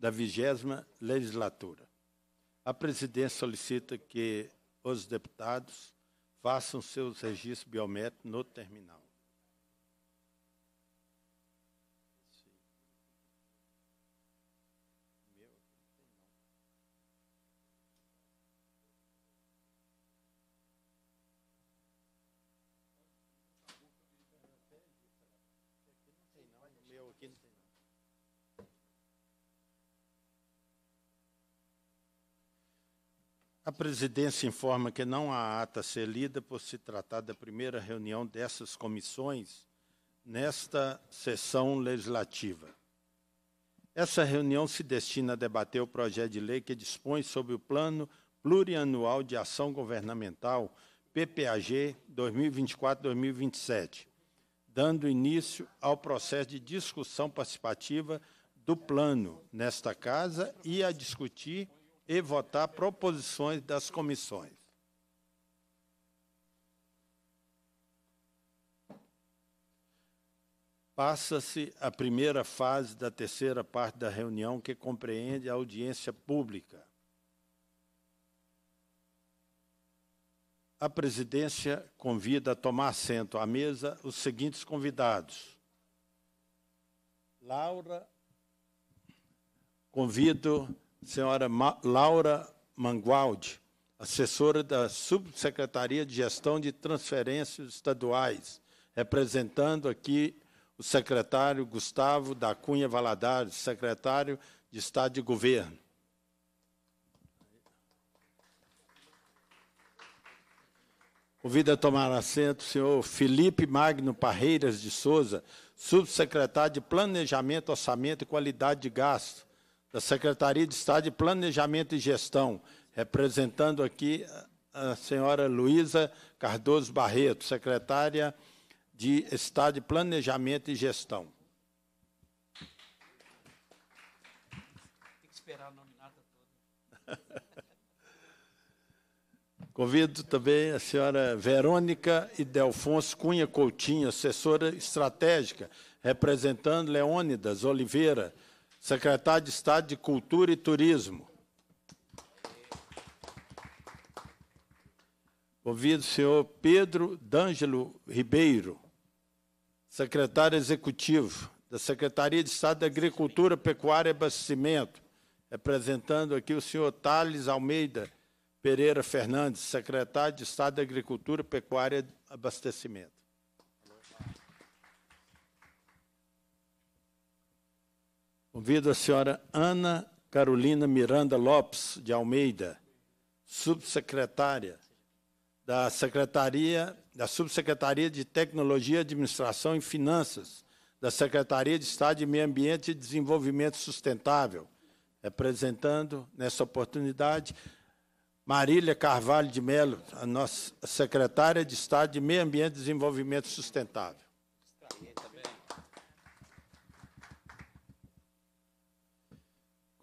da vigésima legislatura. A presidência solicita que os deputados façam seus registros biométricos no terminal. A presidência informa que não há ata a ser lida por se tratar da primeira reunião dessas comissões nesta sessão legislativa. Essa reunião se destina a debater o projeto de lei que dispõe sobre o Plano Plurianual de Ação Governamental, PPAG 2024-2027, dando início ao processo de discussão participativa do plano nesta casa e a discutir e votar proposições das comissões. Passa-se a primeira fase da terceira parte da reunião, que compreende a audiência pública. A presidência convida a tomar assento à mesa os seguintes convidados. Laura, convido senhora Ma Laura Mangualdi, assessora da Subsecretaria de Gestão de Transferências Estaduais, representando aqui o secretário Gustavo da Cunha Valadares, secretário de Estado de Governo. Convido a tomar assento o senhor Felipe Magno Parreiras de Souza, subsecretário de Planejamento, Orçamento e Qualidade de Gasto, da Secretaria de Estado de Planejamento e Gestão, representando aqui a senhora Luísa Cardoso Barreto, secretária de Estado de Planejamento e Gestão. Convido também a senhora Verônica e Cunha Coutinho, assessora estratégica, representando Leônidas Oliveira, secretário de Estado de Cultura e Turismo. Ouvido o senhor Pedro D'Ângelo Ribeiro, secretário executivo da Secretaria de Estado de Agricultura, Pecuária e Abastecimento, representando aqui o senhor Thales Almeida Pereira Fernandes, secretário de Estado de Agricultura, Pecuária e Abastecimento. Convido a senhora Ana Carolina Miranda Lopes de Almeida, subsecretária da Secretaria da Subsecretaria de Tecnologia, Administração e Finanças, da Secretaria de Estado de Meio Ambiente e Desenvolvimento Sustentável, representando nessa oportunidade Marília Carvalho de Melo, a nossa secretária de Estado de Meio Ambiente e Desenvolvimento Sustentável. Então.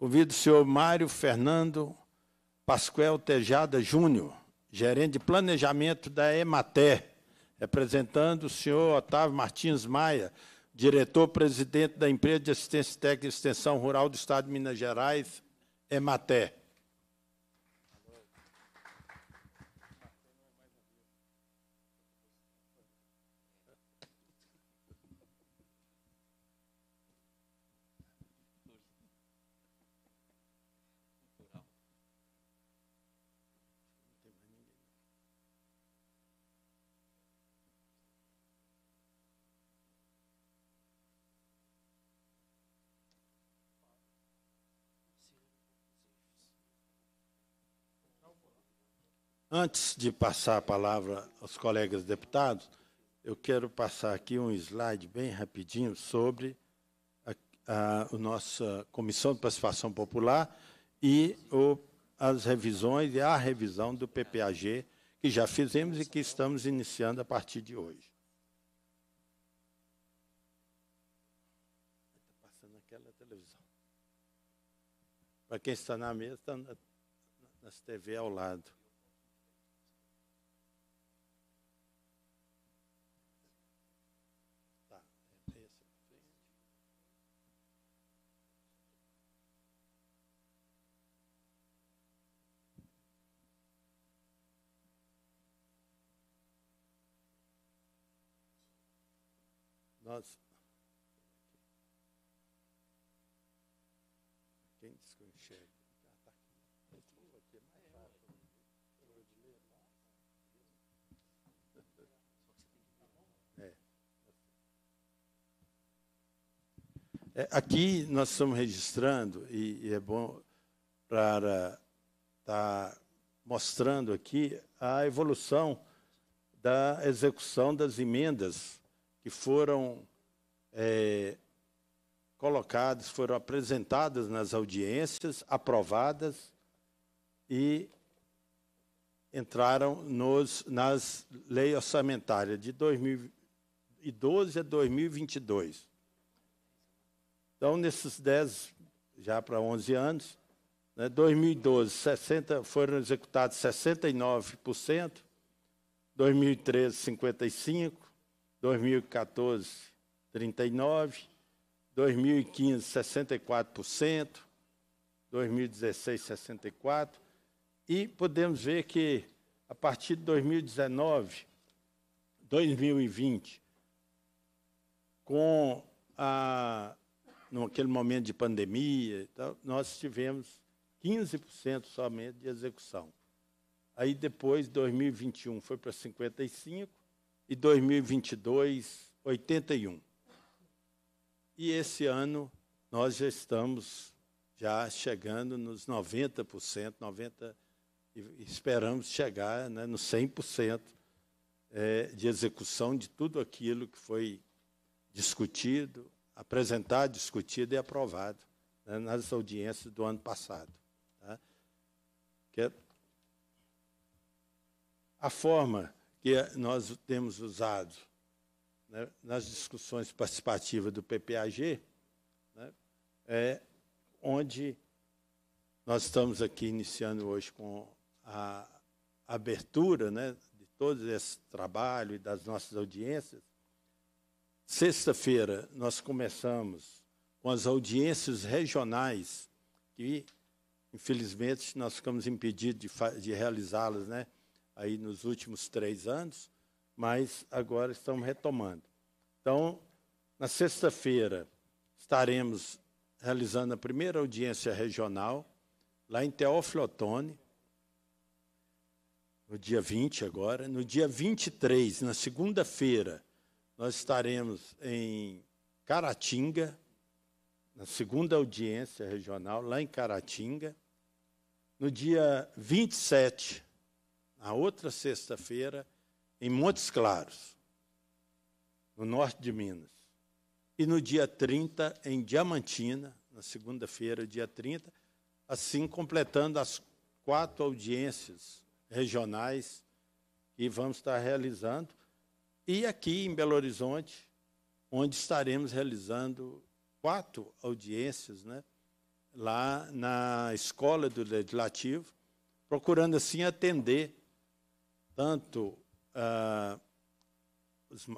Convido o senhor Mário Fernando Pascoal Tejada Júnior, gerente de planejamento da Emater, representando o senhor Otávio Martins Maia, diretor-presidente da empresa de assistência técnica e extensão rural do Estado de Minas Gerais, Emater. Antes de passar a palavra aos colegas deputados, eu quero passar aqui um slide bem rapidinho sobre a, a, a nossa Comissão de Participação Popular e o, as revisões e a revisão do PPAG que já fizemos e que estamos iniciando a partir de hoje. passando aquela televisão. Para quem está na mesa, está na, nas TV ao lado. nós. Quem disse que eu enxergo? aqui. É. é, aqui nós estamos registrando, e, e é bom para estar tá mostrando aqui a evolução da execução das emendas que foram é, colocadas, foram apresentadas nas audiências, aprovadas e entraram nos, nas leis orçamentárias de 2012 a 2022. Então, nesses 10, já para 11 anos, né, 2012, 60, foram executados 69%, 2013, 55%, 2014, 39%, 2015, 64%, 2016, 64%, e podemos ver que a partir de 2019, 2020, com a, naquele momento de pandemia, nós tivemos 15% somente de execução. Aí depois, 2021, foi para 55%, e 2022, 81. E esse ano nós já estamos já chegando nos 90%, 90 esperamos chegar né, no 100% é, de execução de tudo aquilo que foi discutido, apresentado, discutido e aprovado né, nas audiências do ano passado. Tá? Que é a forma que nós temos usado né, nas discussões participativas do PPAG, né, é onde nós estamos aqui iniciando hoje com a abertura né, de todo esse trabalho e das nossas audiências. Sexta-feira, nós começamos com as audiências regionais, que, infelizmente, nós ficamos impedidos de, de realizá-las, né, aí nos últimos três anos, mas agora estamos retomando. Então, na sexta-feira, estaremos realizando a primeira audiência regional, lá em Teófilo Otoni, no dia 20 agora. No dia 23, na segunda-feira, nós estaremos em Caratinga, na segunda audiência regional, lá em Caratinga. No dia 27, a outra sexta-feira, em Montes Claros, no norte de Minas. E no dia 30, em Diamantina, na segunda-feira, dia 30, assim completando as quatro audiências regionais que vamos estar realizando. E aqui em Belo Horizonte, onde estaremos realizando quatro audiências, né, lá na Escola do Legislativo, procurando assim atender tanto ah,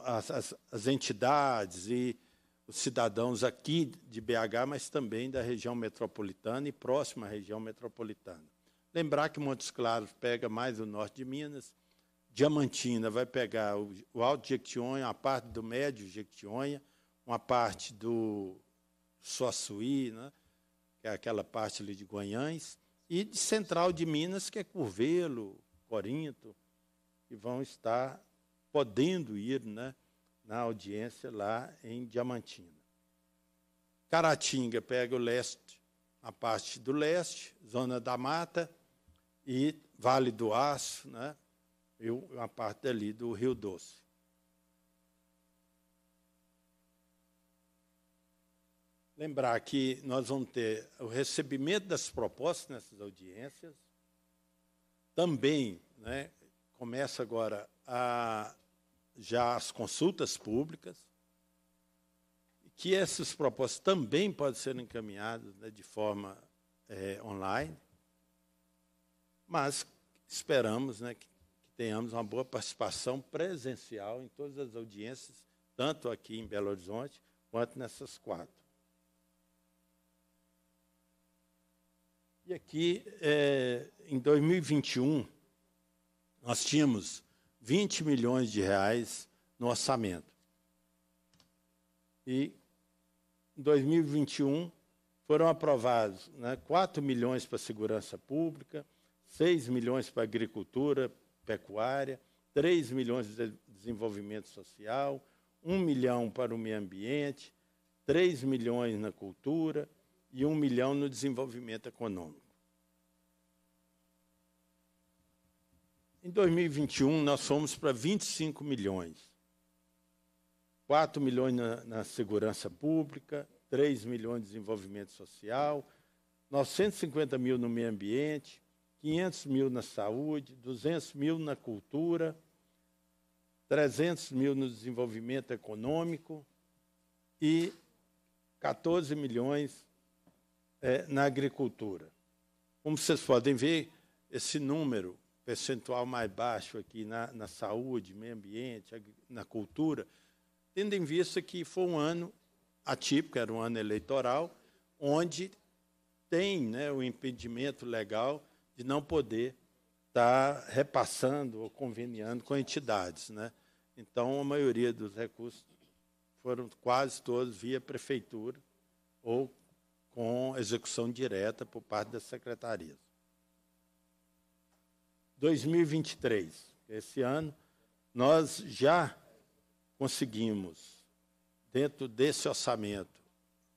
as, as, as entidades e os cidadãos aqui de BH, mas também da região metropolitana e próxima à região metropolitana. Lembrar que Montes Claros pega mais o norte de Minas, Diamantina vai pegar o, o Alto Jequitinhonha, uma parte do Médio Jequitinhonha, uma parte do Suaçuí, né, que é aquela parte ali de Guanhães, e de Central de Minas, que é Curvelo, Corinto, e vão estar podendo ir né, na audiência lá em Diamantina. Caratinga pega o leste, a parte do leste, zona da mata e Vale do Aço, né, e uma parte ali do Rio Doce. Lembrar que nós vamos ter o recebimento das propostas nessas audiências, também né, começa agora a, já as consultas públicas, que essas propostas também podem ser encaminhadas né, de forma é, online, mas esperamos né, que, que tenhamos uma boa participação presencial em todas as audiências, tanto aqui em Belo Horizonte quanto nessas quatro. E aqui, é, em 2021, nós tínhamos 20 milhões de reais no orçamento. E em 2021 foram aprovados né, 4 milhões para segurança pública, 6 milhões para agricultura, pecuária, 3 milhões de desenvolvimento social, 1 milhão para o meio ambiente, 3 milhões na cultura e 1 milhão no desenvolvimento econômico. Em 2021, nós fomos para 25 milhões. 4 milhões na, na segurança pública, 3 milhões de desenvolvimento social, 950 mil no meio ambiente, 500 mil na saúde, 200 mil na cultura, 300 mil no desenvolvimento econômico e 14 milhões é, na agricultura. Como vocês podem ver, esse número percentual mais baixo aqui na, na saúde, meio ambiente, na cultura, tendo em vista que foi um ano atípico, era um ano eleitoral, onde tem né, o impedimento legal de não poder estar tá repassando ou conveniando com entidades. Né? Então, a maioria dos recursos foram quase todos via prefeitura ou com execução direta por parte das secretarias. 2023, esse ano, nós já conseguimos, dentro desse orçamento,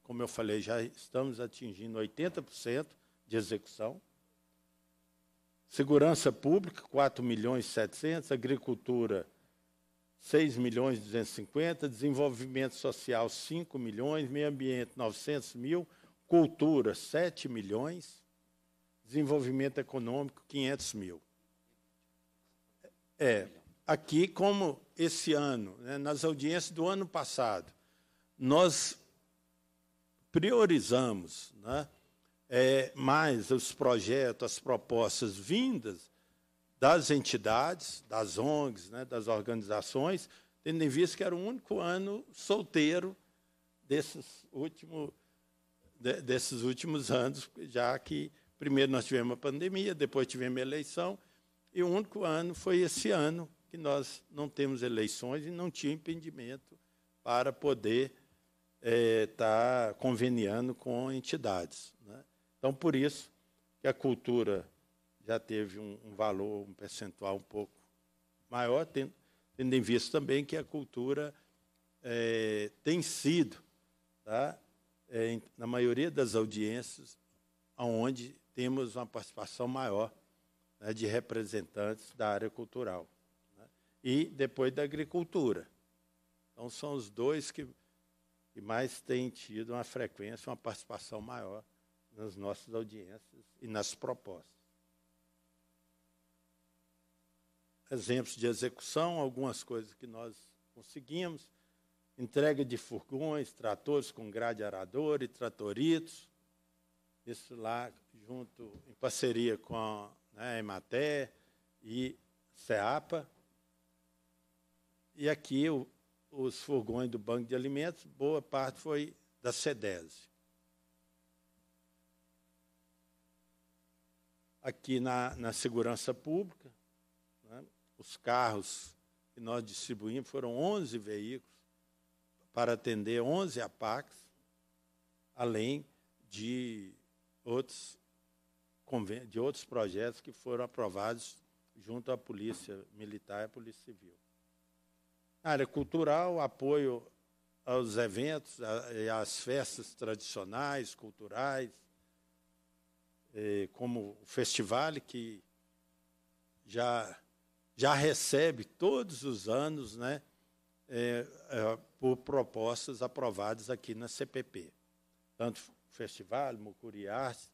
como eu falei, já estamos atingindo 80% de execução. Segurança pública, 4 milhões e 700, agricultura, 6 milhões e 250, desenvolvimento social, 5 milhões, meio ambiente, 900 mil, cultura, 7 milhões, desenvolvimento econômico, 500 mil. É, aqui, como esse ano, né, nas audiências do ano passado, nós priorizamos né, é, mais os projetos, as propostas vindas das entidades, das ONGs, né, das organizações, tendo em vista que era o único ano solteiro desses, último, de, desses últimos anos, já que primeiro nós tivemos a pandemia, depois tivemos a eleição, e o único ano foi esse ano que nós não temos eleições e não tinha impedimento para poder estar eh, é, tá conveniando com entidades. Né? Então, por isso que a cultura já teve um, um valor, um percentual um pouco maior, tendo, tendo em vista também que a cultura é, tem sido, tá? É, na maioria das audiências, onde temos uma participação maior né, de representantes da área cultural. Né, e depois da agricultura. Então, são os dois que, que mais têm tido uma frequência, uma participação maior nas nossas audiências e nas propostas. Exemplos de execução, algumas coisas que nós conseguimos, entrega de furgões, tratores com grade arador e tratoritos, isso lá junto, em parceria com a né, Ematé e Ceapa. E aqui o, os furgões do Banco de Alimentos, boa parte foi da SEDESE. Aqui na, na segurança pública, né, os carros que nós distribuímos foram 11 veículos para atender 11 APACs, além de outros de outros projetos que foram aprovados junto à Polícia Militar e à Polícia Civil. Na área cultural, apoio aos eventos, às festas tradicionais, culturais, eh, como o festival que já, já recebe todos os anos né, eh, eh, por propostas aprovadas aqui na CPP. Tanto o festival, Mucuri Artes,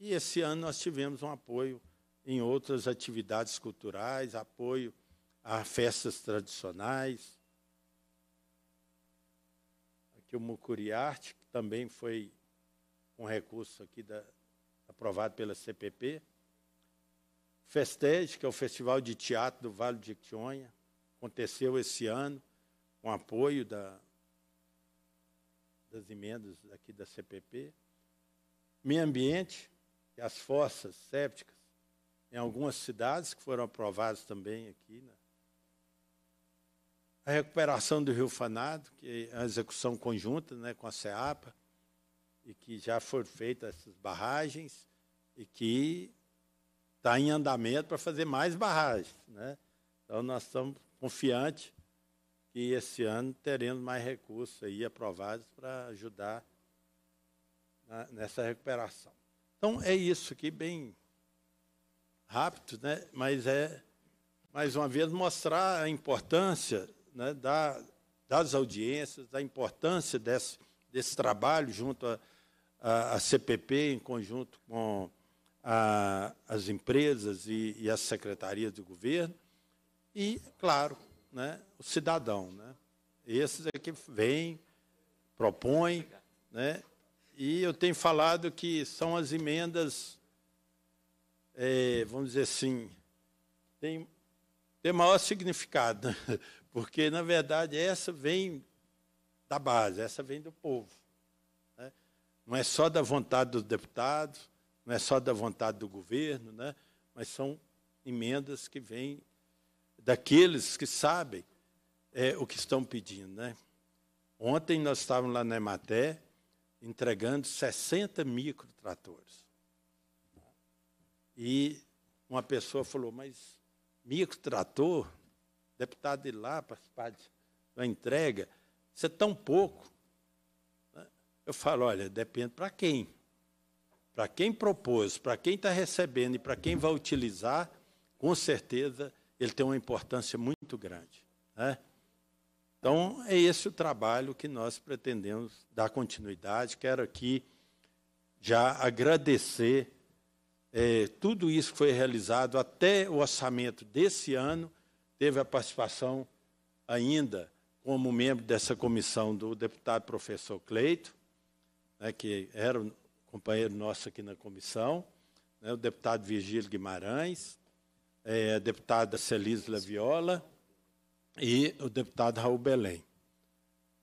e esse ano nós tivemos um apoio em outras atividades culturais, apoio a festas tradicionais. Aqui o Mucuri Arte, que também foi um recurso aqui da, aprovado pela CPP. Festege, que é o Festival de Teatro do Vale de Quitionha, aconteceu esse ano, com apoio da, das emendas aqui da CPP. Meio Ambiente, que as fossas sépticas, em algumas cidades que foram aprovadas também aqui, né? a recuperação do Rio Fanado, que é a execução conjunta né, com a SEAPA, e que já foram feitas essas barragens, e que está em andamento para fazer mais barragens. Né? Então, nós estamos confiantes que esse ano teremos mais recursos aí aprovados para ajudar na, nessa recuperação. Então é isso aqui, bem rápido, né? mas é, mais uma vez, mostrar a importância né, da, das audiências, da importância desse, desse trabalho junto à CPP, em conjunto com a, as empresas e, e as secretarias de governo, e, claro, né, o cidadão. Né? Esses aqui é vêm, propõem, né, e eu tenho falado que são as emendas, é, vamos dizer assim, tem, tem maior significado, porque, na verdade, essa vem da base, essa vem do povo. Né? Não é só da vontade dos deputados, não é só da vontade do governo, né? mas são emendas que vêm daqueles que sabem é, o que estão pedindo. Né? Ontem nós estávamos lá na Ematé, entregando 60 microtratores. E uma pessoa falou, mas microtrator, deputado de lá, participar da entrega, isso é tão pouco. Né? Eu falo, olha, depende para quem. Para quem propôs, para quem está recebendo e para quem vai utilizar, com certeza ele tem uma importância muito grande. Né? Então, é esse o trabalho que nós pretendemos dar continuidade. Quero aqui já agradecer é, tudo isso que foi realizado até o orçamento desse ano. Teve a participação ainda como membro dessa comissão do deputado professor Cleito, né, que era um companheiro nosso aqui na comissão, né, o deputado Virgílio Guimarães, é, a deputada Celise Laviola e o deputado Raul Belém.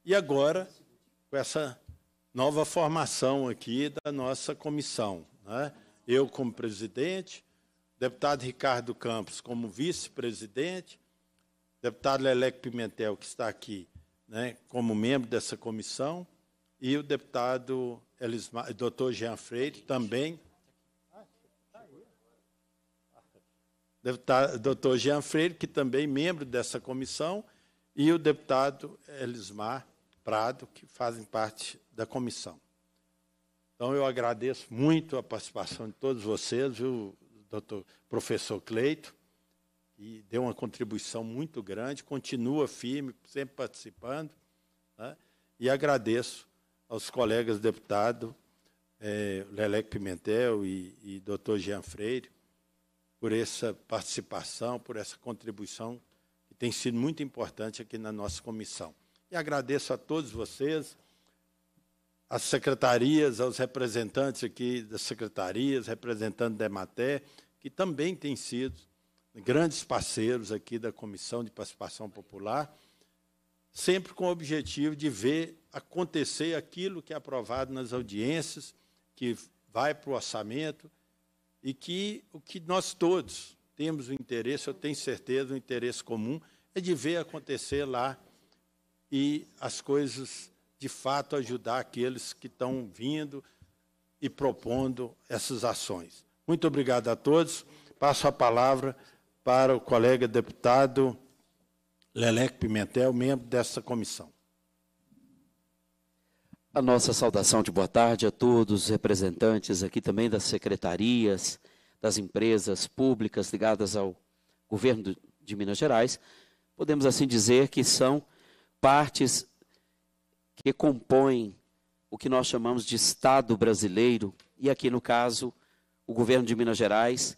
E agora, com essa nova formação aqui da nossa comissão, né? eu como presidente, deputado Ricardo Campos como vice-presidente, deputado Leleco Pimentel, que está aqui né, como membro dessa comissão, e o deputado Elismar, doutor Jean Freire, também deputado, tá, doutor Jean Freire, que também é membro dessa comissão, e o deputado Elismar Prado, que fazem parte da comissão. Então, eu agradeço muito a participação de todos vocês, o doutor professor Cleito, que deu uma contribuição muito grande, continua firme, sempre participando, né? e agradeço aos colegas deputados é, eh, Lelec Pimentel e, e doutor Jean Freire, por essa participação, por essa contribuição que tem sido muito importante aqui na nossa comissão. E agradeço a todos vocês, às secretarias, aos representantes aqui das secretarias, representantes da EMATER, que também têm sido grandes parceiros aqui da Comissão de Participação Popular, sempre com o objetivo de ver acontecer aquilo que é aprovado nas audiências, que vai para o orçamento, e que o que nós todos temos o interesse, eu tenho certeza, o interesse comum é de ver acontecer lá e as coisas de fato ajudar aqueles que estão vindo e propondo essas ações. Muito obrigado a todos. Passo a palavra para o colega deputado Lelec Pimentel, membro dessa comissão. A nossa saudação de boa tarde a todos os representantes aqui também das secretarias, das empresas públicas ligadas ao governo de Minas Gerais. Podemos assim dizer que são partes que compõem o que nós chamamos de Estado brasileiro, e aqui no caso, o governo de Minas Gerais,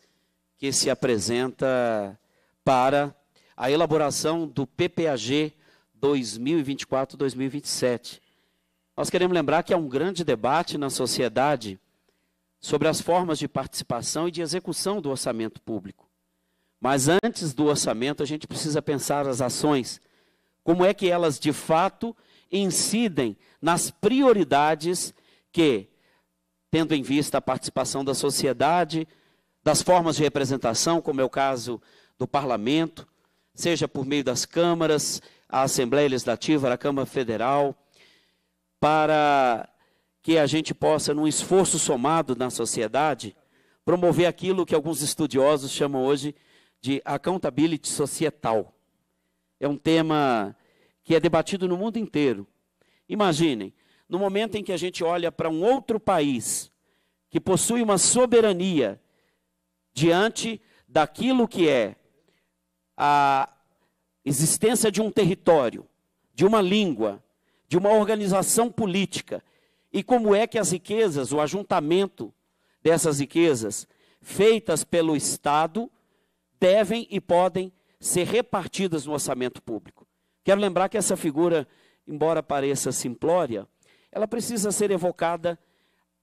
que se apresenta para a elaboração do PPAG 2024-2027 nós queremos lembrar que há um grande debate na sociedade sobre as formas de participação e de execução do orçamento público. Mas antes do orçamento, a gente precisa pensar as ações, como é que elas de fato incidem nas prioridades que, tendo em vista a participação da sociedade, das formas de representação, como é o caso do parlamento, seja por meio das câmaras, a Assembleia Legislativa, a Câmara Federal, para que a gente possa, num esforço somado na sociedade, promover aquilo que alguns estudiosos chamam hoje de accountability societal. É um tema que é debatido no mundo inteiro. Imaginem, no momento em que a gente olha para um outro país que possui uma soberania diante daquilo que é a existência de um território, de uma língua, de uma organização política e como é que as riquezas, o ajuntamento dessas riquezas feitas pelo Estado, devem e podem ser repartidas no orçamento público. Quero lembrar que essa figura, embora pareça simplória, ela precisa ser evocada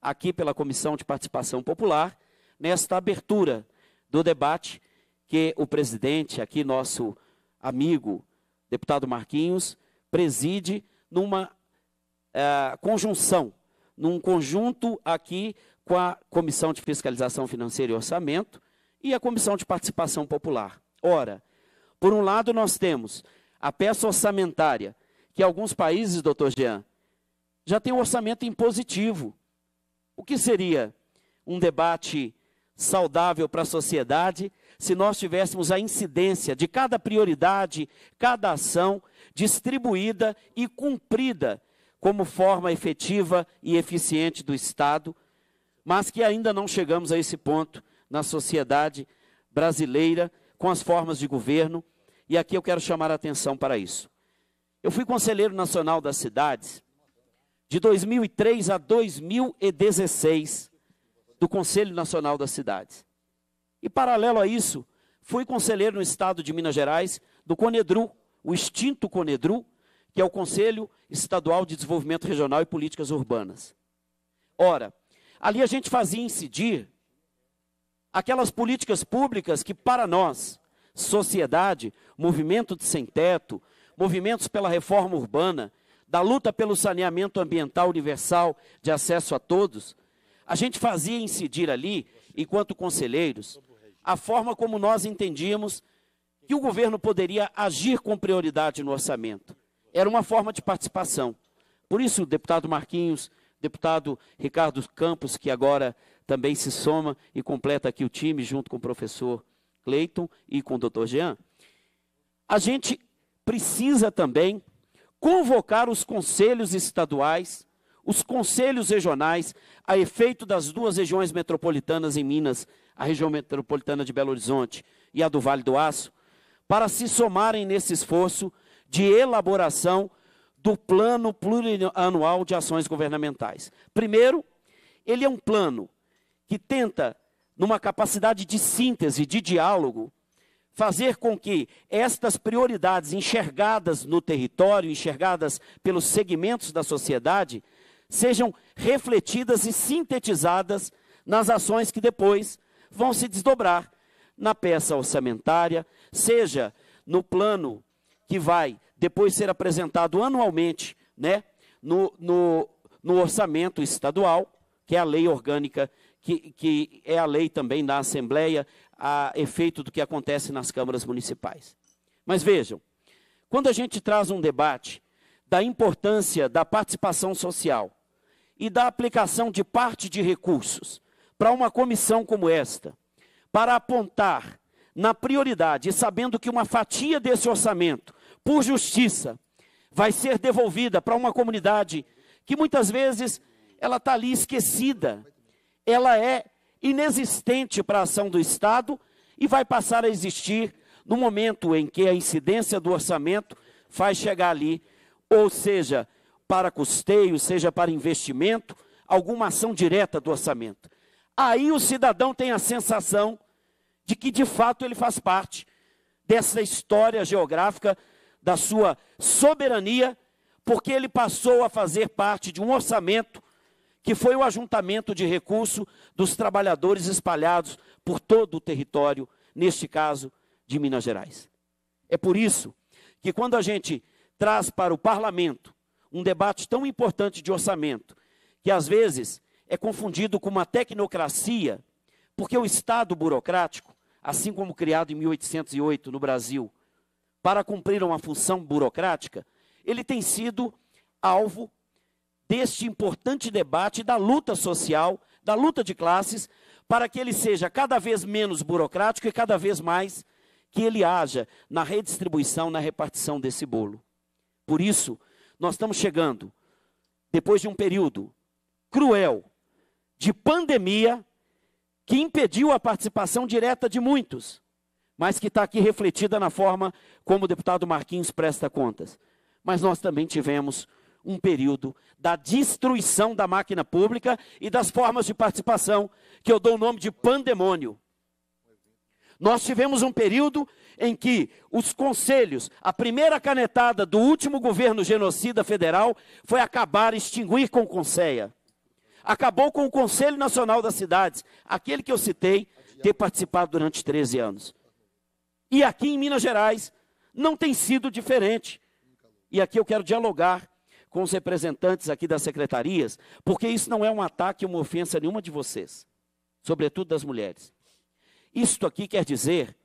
aqui pela Comissão de Participação Popular, nesta abertura do debate que o presidente, aqui nosso amigo, deputado Marquinhos, preside numa uh, conjunção, num conjunto aqui com a Comissão de Fiscalização Financeira e Orçamento e a Comissão de Participação Popular. Ora, por um lado, nós temos a peça orçamentária, que alguns países, doutor Jean, já tem um orçamento impositivo. O que seria um debate saudável para a sociedade se nós tivéssemos a incidência de cada prioridade, cada ação distribuída e cumprida como forma efetiva e eficiente do Estado, mas que ainda não chegamos a esse ponto na sociedade brasileira com as formas de governo, e aqui eu quero chamar a atenção para isso. Eu fui conselheiro nacional das cidades de 2003 a 2016 do Conselho Nacional das Cidades. E paralelo a isso, fui conselheiro no estado de Minas Gerais do Conedru, o extinto CONEDRU, que é o Conselho Estadual de Desenvolvimento Regional e Políticas Urbanas. Ora, ali a gente fazia incidir aquelas políticas públicas que, para nós, sociedade, movimento de sem-teto, movimentos pela reforma urbana, da luta pelo saneamento ambiental universal de acesso a todos, a gente fazia incidir ali, enquanto conselheiros, a forma como nós entendíamos que o governo poderia agir com prioridade no orçamento. Era uma forma de participação. Por isso, deputado Marquinhos, deputado Ricardo Campos, que agora também se soma e completa aqui o time, junto com o professor Cleiton e com o doutor Jean, a gente precisa também convocar os conselhos estaduais, os conselhos regionais, a efeito das duas regiões metropolitanas em Minas, a região metropolitana de Belo Horizonte e a do Vale do Aço, para se somarem nesse esforço de elaboração do Plano Plurianual de Ações Governamentais. Primeiro, ele é um plano que tenta, numa capacidade de síntese, de diálogo, fazer com que estas prioridades enxergadas no território, enxergadas pelos segmentos da sociedade, sejam refletidas e sintetizadas nas ações que depois vão se desdobrar na peça orçamentária, seja no plano que vai depois ser apresentado anualmente né, no, no, no orçamento estadual, que é a lei orgânica, que, que é a lei também da Assembleia, a efeito do que acontece nas câmaras municipais. Mas vejam, quando a gente traz um debate da importância da participação social e da aplicação de parte de recursos para uma comissão como esta, para apontar na prioridade, sabendo que uma fatia desse orçamento, por justiça, vai ser devolvida para uma comunidade que muitas vezes ela está ali esquecida, ela é inexistente para a ação do Estado e vai passar a existir no momento em que a incidência do orçamento faz chegar ali, ou seja, para custeio, seja para investimento, alguma ação direta do orçamento. Aí o cidadão tem a sensação de que de fato ele faz parte dessa história geográfica, da sua soberania, porque ele passou a fazer parte de um orçamento que foi o ajuntamento de recurso dos trabalhadores espalhados por todo o território, neste caso de Minas Gerais. É por isso que quando a gente traz para o parlamento um debate tão importante de orçamento, que às vezes é confundido com uma tecnocracia, porque o Estado burocrático assim como criado em 1808 no Brasil, para cumprir uma função burocrática, ele tem sido alvo deste importante debate da luta social, da luta de classes, para que ele seja cada vez menos burocrático e cada vez mais que ele haja na redistribuição, na repartição desse bolo. Por isso, nós estamos chegando, depois de um período cruel de pandemia, que impediu a participação direta de muitos, mas que está aqui refletida na forma como o deputado Marquinhos presta contas. Mas nós também tivemos um período da destruição da máquina pública e das formas de participação, que eu dou o nome de pandemônio. Nós tivemos um período em que os conselhos, a primeira canetada do último governo genocida federal foi acabar, extinguir com conselho acabou com o Conselho Nacional das Cidades, aquele que eu citei, ter participado durante 13 anos. E aqui em Minas Gerais não tem sido diferente. E aqui eu quero dialogar com os representantes aqui das secretarias, porque isso não é um ataque, uma ofensa nenhuma de vocês, sobretudo das mulheres. Isto aqui quer dizer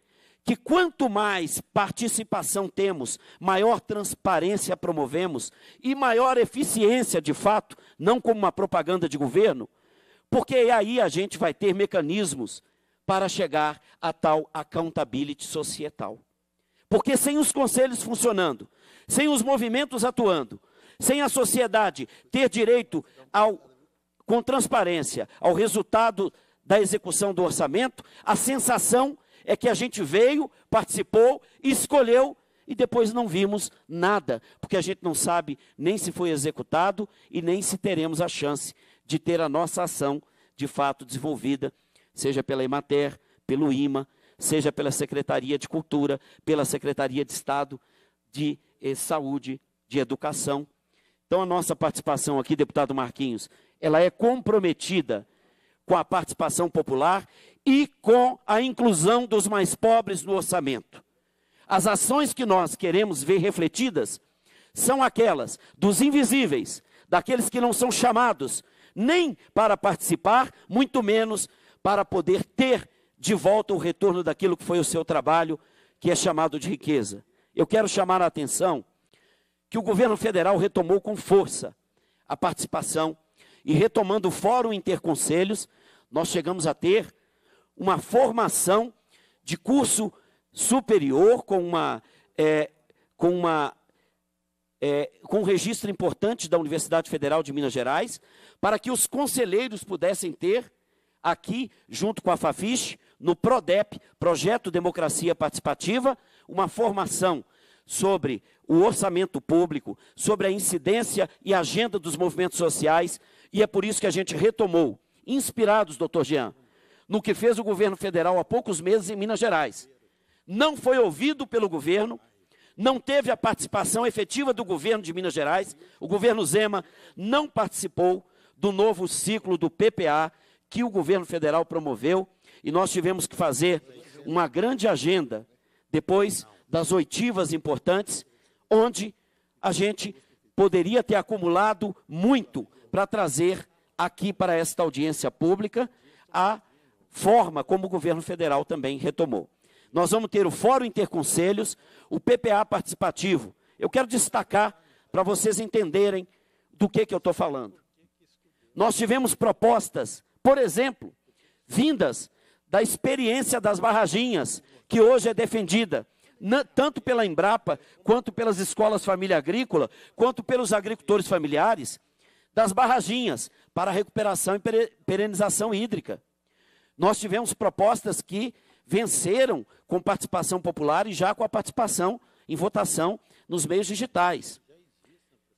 que quanto mais participação temos, maior transparência promovemos e maior eficiência de fato, não como uma propaganda de governo, porque aí a gente vai ter mecanismos para chegar a tal accountability societal. Porque sem os conselhos funcionando, sem os movimentos atuando, sem a sociedade ter direito ao, com transparência ao resultado da execução do orçamento, a sensação é que a gente veio, participou, escolheu e depois não vimos nada, porque a gente não sabe nem se foi executado e nem se teremos a chance de ter a nossa ação de fato desenvolvida, seja pela Emater, pelo IMA, seja pela Secretaria de Cultura, pela Secretaria de Estado de eh, Saúde, de Educação. Então a nossa participação aqui, deputado Marquinhos, ela é comprometida com a participação popular e com a inclusão dos mais pobres no orçamento. As ações que nós queremos ver refletidas são aquelas dos invisíveis, daqueles que não são chamados nem para participar, muito menos para poder ter de volta o retorno daquilo que foi o seu trabalho, que é chamado de riqueza. Eu quero chamar a atenção que o governo federal retomou com força a participação e retomando o Fórum Interconselhos, nós chegamos a ter uma formação de curso superior com uma é, com uma é, com um registro importante da Universidade Federal de Minas Gerais, para que os conselheiros pudessem ter aqui, junto com a Fafiche, no PRODEP, Projeto Democracia Participativa, uma formação sobre o orçamento público, sobre a incidência e agenda dos movimentos sociais, e é por isso que a gente retomou, inspirados, doutor Jean, no que fez o governo federal há poucos meses em Minas Gerais. Não foi ouvido pelo governo, não teve a participação efetiva do governo de Minas Gerais, o governo Zema não participou do novo ciclo do PPA que o governo federal promoveu e nós tivemos que fazer uma grande agenda depois das oitivas importantes, onde a gente poderia ter acumulado muito para trazer aqui para esta audiência pública a forma como o governo federal também retomou. Nós vamos ter o Fórum Interconselhos, o PPA participativo. Eu quero destacar para vocês entenderem do que, que eu estou falando. Nós tivemos propostas, por exemplo, vindas da experiência das barraginhas, que hoje é defendida tanto pela Embrapa, quanto pelas escolas família agrícola, quanto pelos agricultores familiares, das barraginhas para recuperação e perenização hídrica. Nós tivemos propostas que venceram com participação popular e já com a participação em votação nos meios digitais.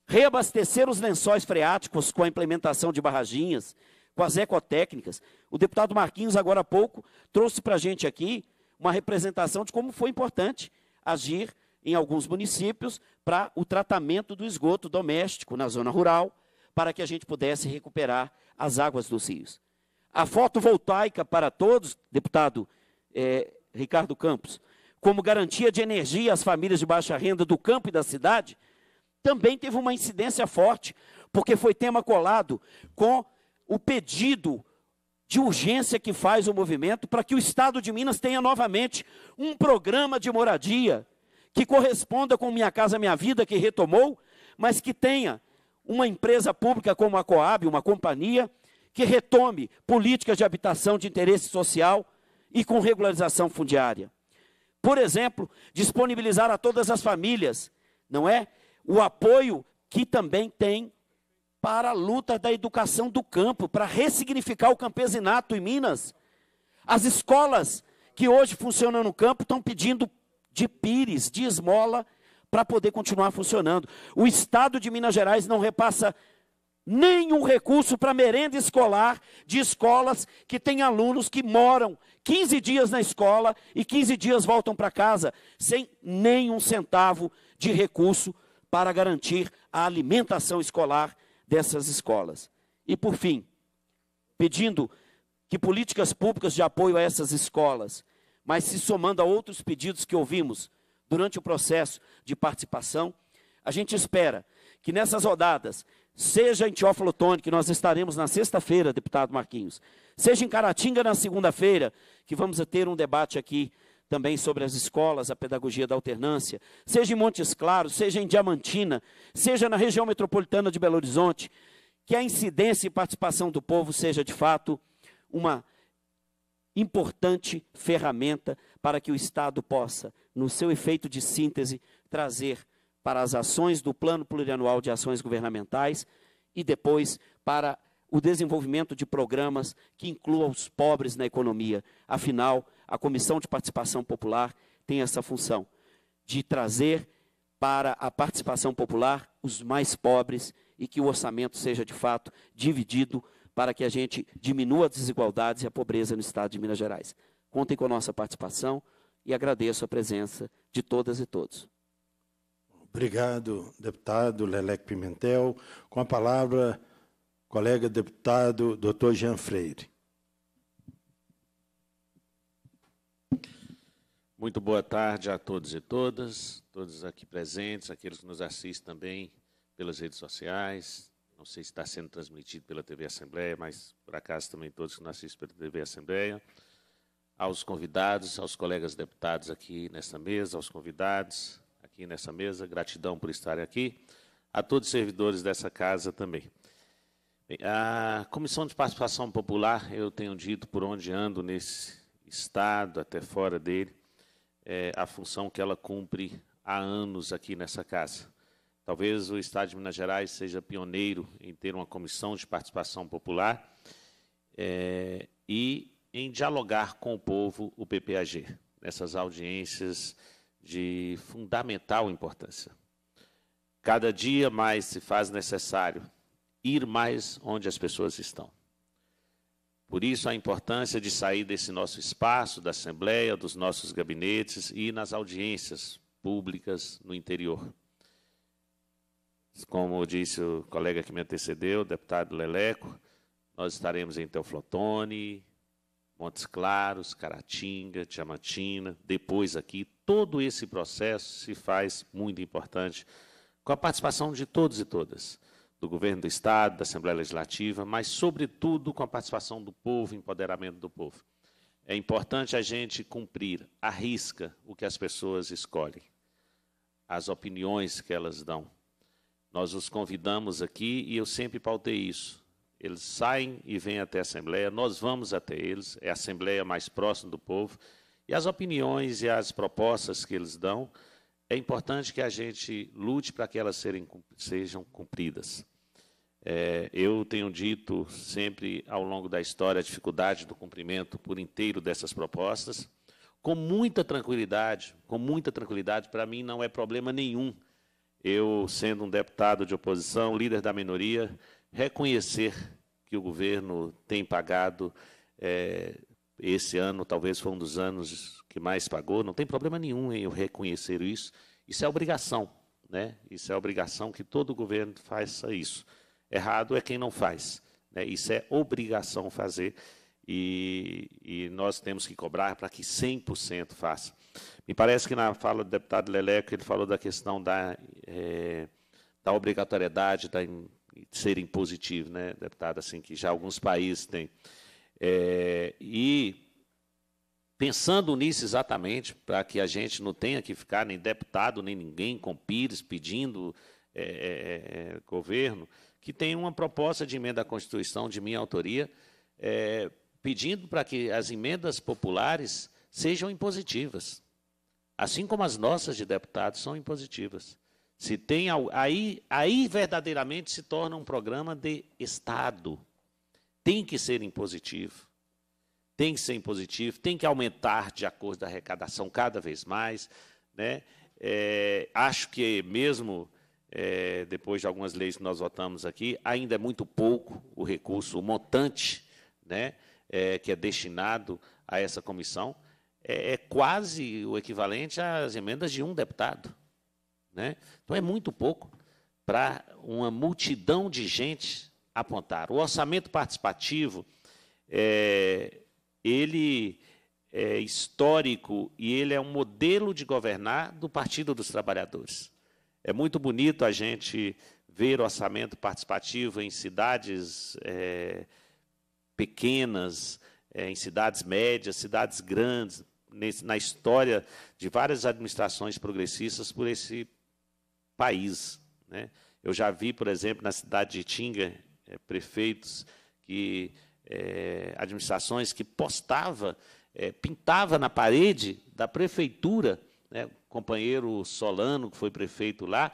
Reabastecer os lençóis freáticos com a implementação de barraginhas, com as ecotécnicas. O deputado Marquinhos, agora há pouco, trouxe para a gente aqui uma representação de como foi importante agir em alguns municípios para o tratamento do esgoto doméstico na zona rural, para que a gente pudesse recuperar as águas dos rios a fotovoltaica para todos, deputado é, Ricardo Campos, como garantia de energia às famílias de baixa renda do campo e da cidade, também teve uma incidência forte, porque foi tema colado com o pedido de urgência que faz o movimento para que o Estado de Minas tenha novamente um programa de moradia que corresponda com Minha Casa Minha Vida, que retomou, mas que tenha uma empresa pública como a Coab, uma companhia, que retome políticas de habitação de interesse social e com regularização fundiária. Por exemplo, disponibilizar a todas as famílias, não é? O apoio que também tem para a luta da educação do campo, para ressignificar o campesinato em Minas. As escolas que hoje funcionam no campo estão pedindo de pires, de esmola, para poder continuar funcionando. O Estado de Minas Gerais não repassa nenhum recurso para merenda escolar de escolas que têm alunos que moram 15 dias na escola e 15 dias voltam para casa sem nenhum centavo de recurso para garantir a alimentação escolar dessas escolas. E por fim, pedindo que políticas públicas de apoio a essas escolas, mas se somando a outros pedidos que ouvimos durante o processo de participação, a gente espera que nessas rodadas, seja em Teófilo Tone, que nós estaremos na sexta-feira, deputado Marquinhos, seja em Caratinga na segunda-feira, que vamos ter um debate aqui também sobre as escolas, a pedagogia da alternância, seja em Montes Claros, seja em Diamantina, seja na região metropolitana de Belo Horizonte, que a incidência e participação do povo seja de fato uma importante ferramenta para que o Estado possa, no seu efeito de síntese, trazer para as ações do Plano Plurianual de Ações Governamentais e depois para o desenvolvimento de programas que incluam os pobres na economia. Afinal, a Comissão de Participação Popular tem essa função de trazer para a participação popular os mais pobres e que o orçamento seja de fato dividido para que a gente diminua as desigualdades e a pobreza no estado de Minas Gerais. Contem com a nossa participação e agradeço a presença de todas e todos. Obrigado, deputado Lelec Pimentel. Com a palavra, colega deputado doutor Jean Freire. Muito boa tarde a todos e todas, todos aqui presentes, aqueles que nos assistem também pelas redes sociais. Não sei se está sendo transmitido pela TV Assembleia, mas por acaso também todos que nos assistem pela TV Assembleia. Aos convidados, aos colegas deputados aqui nesta mesa, aos convidados, aqui nessa mesa, gratidão por estarem aqui, a todos os servidores dessa casa também. A Comissão de Participação Popular, eu tenho dito por onde ando nesse Estado, até fora dele, é a função que ela cumpre há anos aqui nessa casa. Talvez o Estado de Minas Gerais seja pioneiro em ter uma comissão de participação popular é, e em dialogar com o povo, o PPAG, nessas audiências, de fundamental importância. Cada dia mais se faz necessário ir mais onde as pessoas estão. Por isso, a importância de sair desse nosso espaço, da Assembleia, dos nossos gabinetes e ir nas audiências públicas no interior. Como disse o colega que me antecedeu, o deputado Leleco, nós estaremos em Teoflotone, Montes Claros, Caratinga, Diamantina, depois aqui todo esse processo se faz muito importante com a participação de todos e todas, do governo do Estado, da Assembleia Legislativa, mas, sobretudo, com a participação do povo, empoderamento do povo. É importante a gente cumprir à risca o que as pessoas escolhem, as opiniões que elas dão. Nós os convidamos aqui e eu sempre pautei isso. Eles saem e vêm até a Assembleia, nós vamos até eles, é a Assembleia mais próxima do povo. E as opiniões e as propostas que eles dão, é importante que a gente lute para que elas serem, sejam cumpridas. É, eu tenho dito sempre ao longo da história a dificuldade do cumprimento por inteiro dessas propostas, com muita tranquilidade, com muita tranquilidade, para mim não é problema nenhum. Eu, sendo um deputado de oposição, líder da minoria, reconhecer que o governo tem pagado é, esse ano talvez foi um dos anos que mais pagou. Não tem problema nenhum em eu reconhecer isso. Isso é obrigação, né? Isso é obrigação que todo governo faça isso. Errado é quem não faz. Né? Isso é obrigação fazer. E, e, nós temos que cobrar para que 100% faça. Me parece que na fala do deputado Leleco, ele falou da questão da, é, da obrigatoriedade da, de ser impositivo, né, deputado, assim, que já alguns países têm. É, e pensando nisso exatamente, para que a gente não tenha que ficar nem deputado, nem ninguém com Pires pedindo é, é, é governo, que tem uma proposta de emenda à Constituição de minha autoria, é, pedindo para que as emendas populares sejam impositivas, assim como as nossas de deputados são impositivas. Se tem aí, aí verdadeiramente se torna um programa de Estado tem que ser impositivo. Tem que ser impositivo, tem que aumentar de acordo com a arrecadação cada vez mais. Né? É, acho que mesmo é, depois de algumas leis que nós votamos aqui, ainda é muito pouco o recurso, o montante né, é, que é destinado a essa comissão. É, é quase o equivalente às emendas de um deputado. Né? Então é muito pouco para uma multidão de gente apontar. O orçamento participativo, é, ele é histórico e ele é um modelo de governar do Partido dos Trabalhadores. É muito bonito a gente ver o orçamento participativo em cidades é, pequenas, é, em cidades médias, cidades grandes, nesse, na história de várias administrações progressistas por esse país. Né? Eu já vi, por exemplo, na cidade de Tinga, é, prefeitos, que é, administrações que postava, eh, pintava na parede da prefeitura, né, o companheiro Solano, que foi prefeito lá,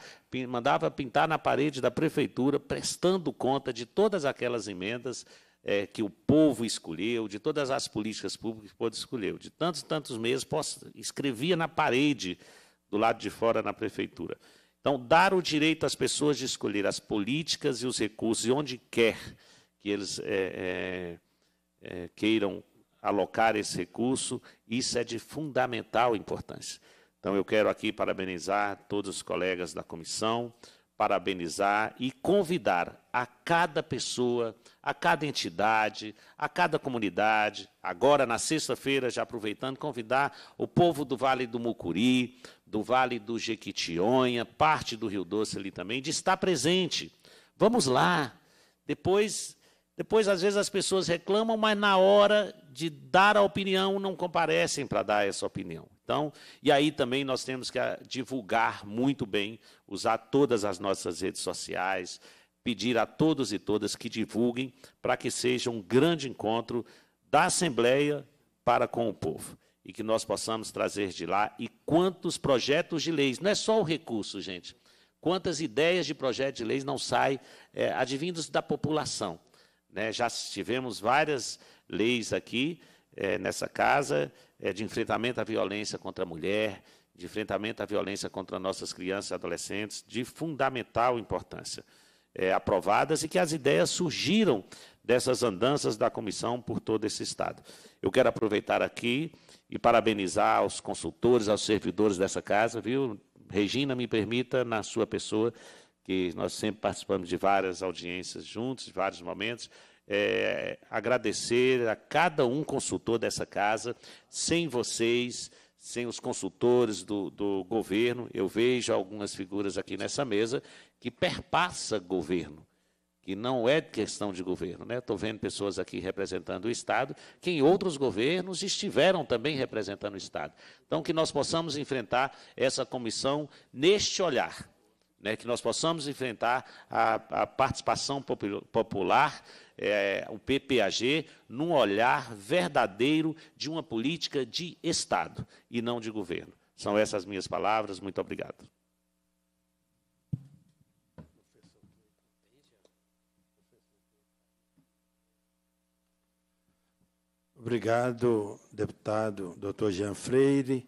mandava pintar na parede da prefeitura, prestando conta de todas aquelas emendas é, que o povo escolheu, de todas as políticas públicas que o povo escolheu, de tantos tantos meses, escrevia na parede do lado de fora na prefeitura. Então, dar o direito às pessoas de escolher as políticas e os recursos, e onde quer que eles é, é, é, queiram alocar esse recurso, isso é de fundamental importância. Então, eu quero aqui parabenizar todos os colegas da comissão, parabenizar e convidar a cada pessoa, a cada entidade, a cada comunidade, agora na sexta-feira, já aproveitando, convidar o povo do Vale do Mucuri, do Vale do Jequitionha, parte do Rio Doce ali também, de estar presente. Vamos lá. Depois, depois às vezes as pessoas reclamam, mas na hora de dar a opinião não comparecem para dar essa opinião. Então, e aí também nós temos que ah, divulgar muito bem, usar todas as nossas redes sociais, pedir a todos e todas que divulguem para que seja um grande encontro da Assembleia para com o povo e que nós possamos trazer de lá. E quantos projetos de leis, não é só o recurso, gente. Quantas ideias de projetos de leis não saem é, advindos da população. Né? Já tivemos várias leis aqui é, nessa casa é, de enfrentamento à violência contra a mulher, de enfrentamento à violência contra nossas crianças e adolescentes, de fundamental importância, é, aprovadas e que as ideias surgiram dessas andanças da comissão por todo esse Estado. Eu quero aproveitar aqui e parabenizar aos consultores, aos servidores dessa casa, viu? Regina, me permita, na sua pessoa, que nós sempre participamos de várias audiências juntos, de vários momentos, é, agradecer a cada um consultor dessa casa. Sem vocês, sem os consultores do, do governo, eu vejo algumas figuras aqui nessa mesa que perpassa governo que não é questão de governo. Né? Estou vendo pessoas aqui representando o Estado, que em outros governos estiveram também representando o Estado. Então, que nós possamos enfrentar essa comissão neste olhar, né? que nós possamos enfrentar a, a participação popular, é, o PPAG, num olhar verdadeiro de uma política de Estado e não de governo. São essas minhas palavras. Muito obrigado. Obrigado, deputado Dr. Jean Freire.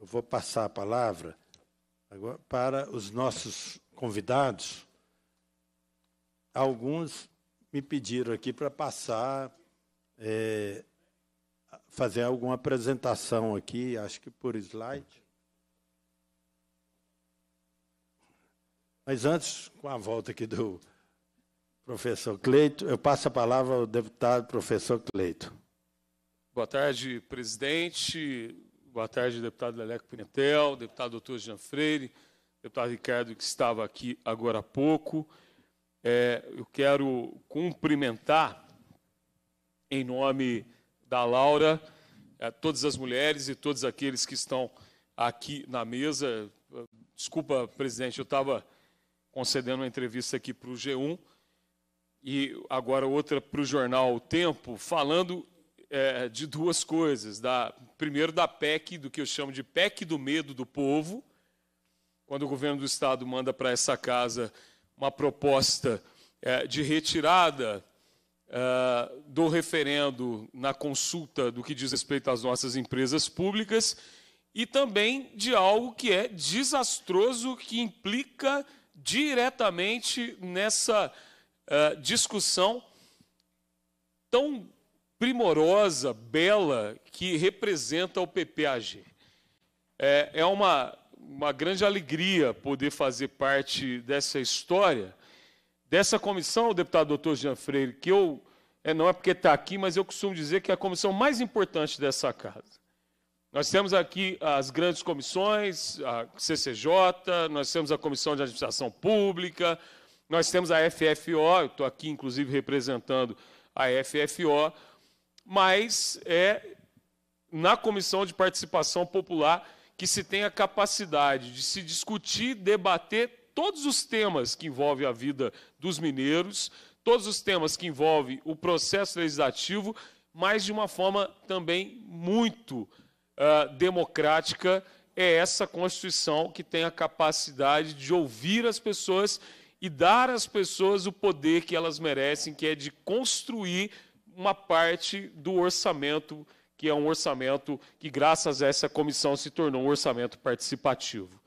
Eu vou passar a palavra agora para os nossos convidados. Alguns me pediram aqui para passar, é, fazer alguma apresentação aqui, acho que por slide. Mas antes, com a volta aqui do Professor Cleito, eu passo a palavra ao deputado professor Cleito. Boa tarde, presidente. Boa tarde, deputado Leleco Pimentel, deputado doutor Jean Freire, deputado Ricardo, que estava aqui agora há pouco. É, eu quero cumprimentar, em nome da Laura, é, todas as mulheres e todos aqueles que estão aqui na mesa. Desculpa, presidente, eu estava concedendo uma entrevista aqui para o G1 e agora outra para o jornal O Tempo, falando é, de duas coisas. Da, primeiro, da PEC, do que eu chamo de PEC do medo do povo, quando o governo do Estado manda para essa casa uma proposta é, de retirada é, do referendo na consulta do que diz respeito às nossas empresas públicas, e também de algo que é desastroso, que implica diretamente nessa eh, discussão tão primorosa, bela, que representa o PPAG. É, é uma, uma grande alegria poder fazer parte dessa história, dessa comissão, o deputado doutor Jean Freire, que eu, é, não é porque está aqui, mas eu costumo dizer que é a comissão mais importante dessa casa. Nós temos aqui as grandes comissões, a CCJ, nós temos a Comissão de Administração Pública, nós temos a FFO, estou aqui inclusive representando a FFO, mas é na Comissão de Participação Popular que se tem a capacidade de se discutir, debater todos os temas que envolvem a vida dos mineiros, todos os temas que envolvem o processo legislativo, mas de uma forma também muito uh, democrática. É essa Constituição que tem a capacidade de ouvir as pessoas e dar às pessoas o poder que elas merecem, que é de construir uma parte do orçamento, que é um orçamento que, graças a essa comissão, se tornou um orçamento participativo.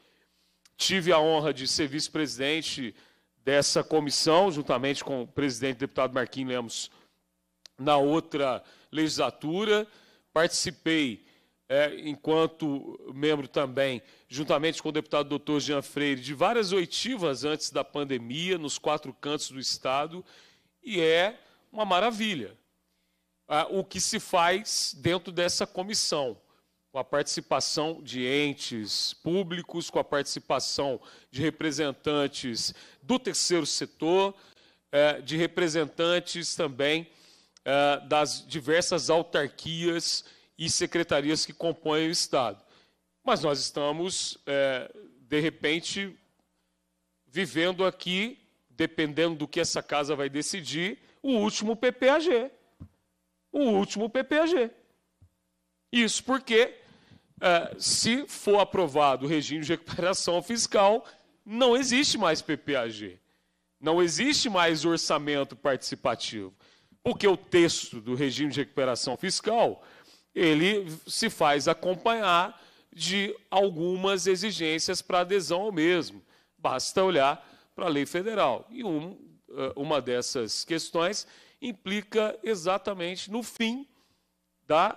Tive a honra de ser vice-presidente dessa comissão, juntamente com o presidente deputado Marquinhos Lemos, na outra legislatura. Participei é, enquanto membro também, juntamente com o deputado doutor Jean Freire, de várias oitivas antes da pandemia, nos quatro cantos do Estado, e é uma maravilha o que se faz dentro dessa comissão, com a participação de entes públicos, com a participação de representantes do terceiro setor, é, de representantes também é, das diversas autarquias e secretarias que compõem o Estado. Mas nós estamos, é, de repente, vivendo aqui, dependendo do que essa casa vai decidir, o último PPAG. O último PPAG. Isso porque, é, se for aprovado o regime de recuperação fiscal, não existe mais PPAG. Não existe mais orçamento participativo. Porque o texto do regime de recuperação fiscal ele se faz acompanhar de algumas exigências para adesão ao mesmo. Basta olhar para a lei federal. E um, eh, uma dessas questões implica exatamente no fim da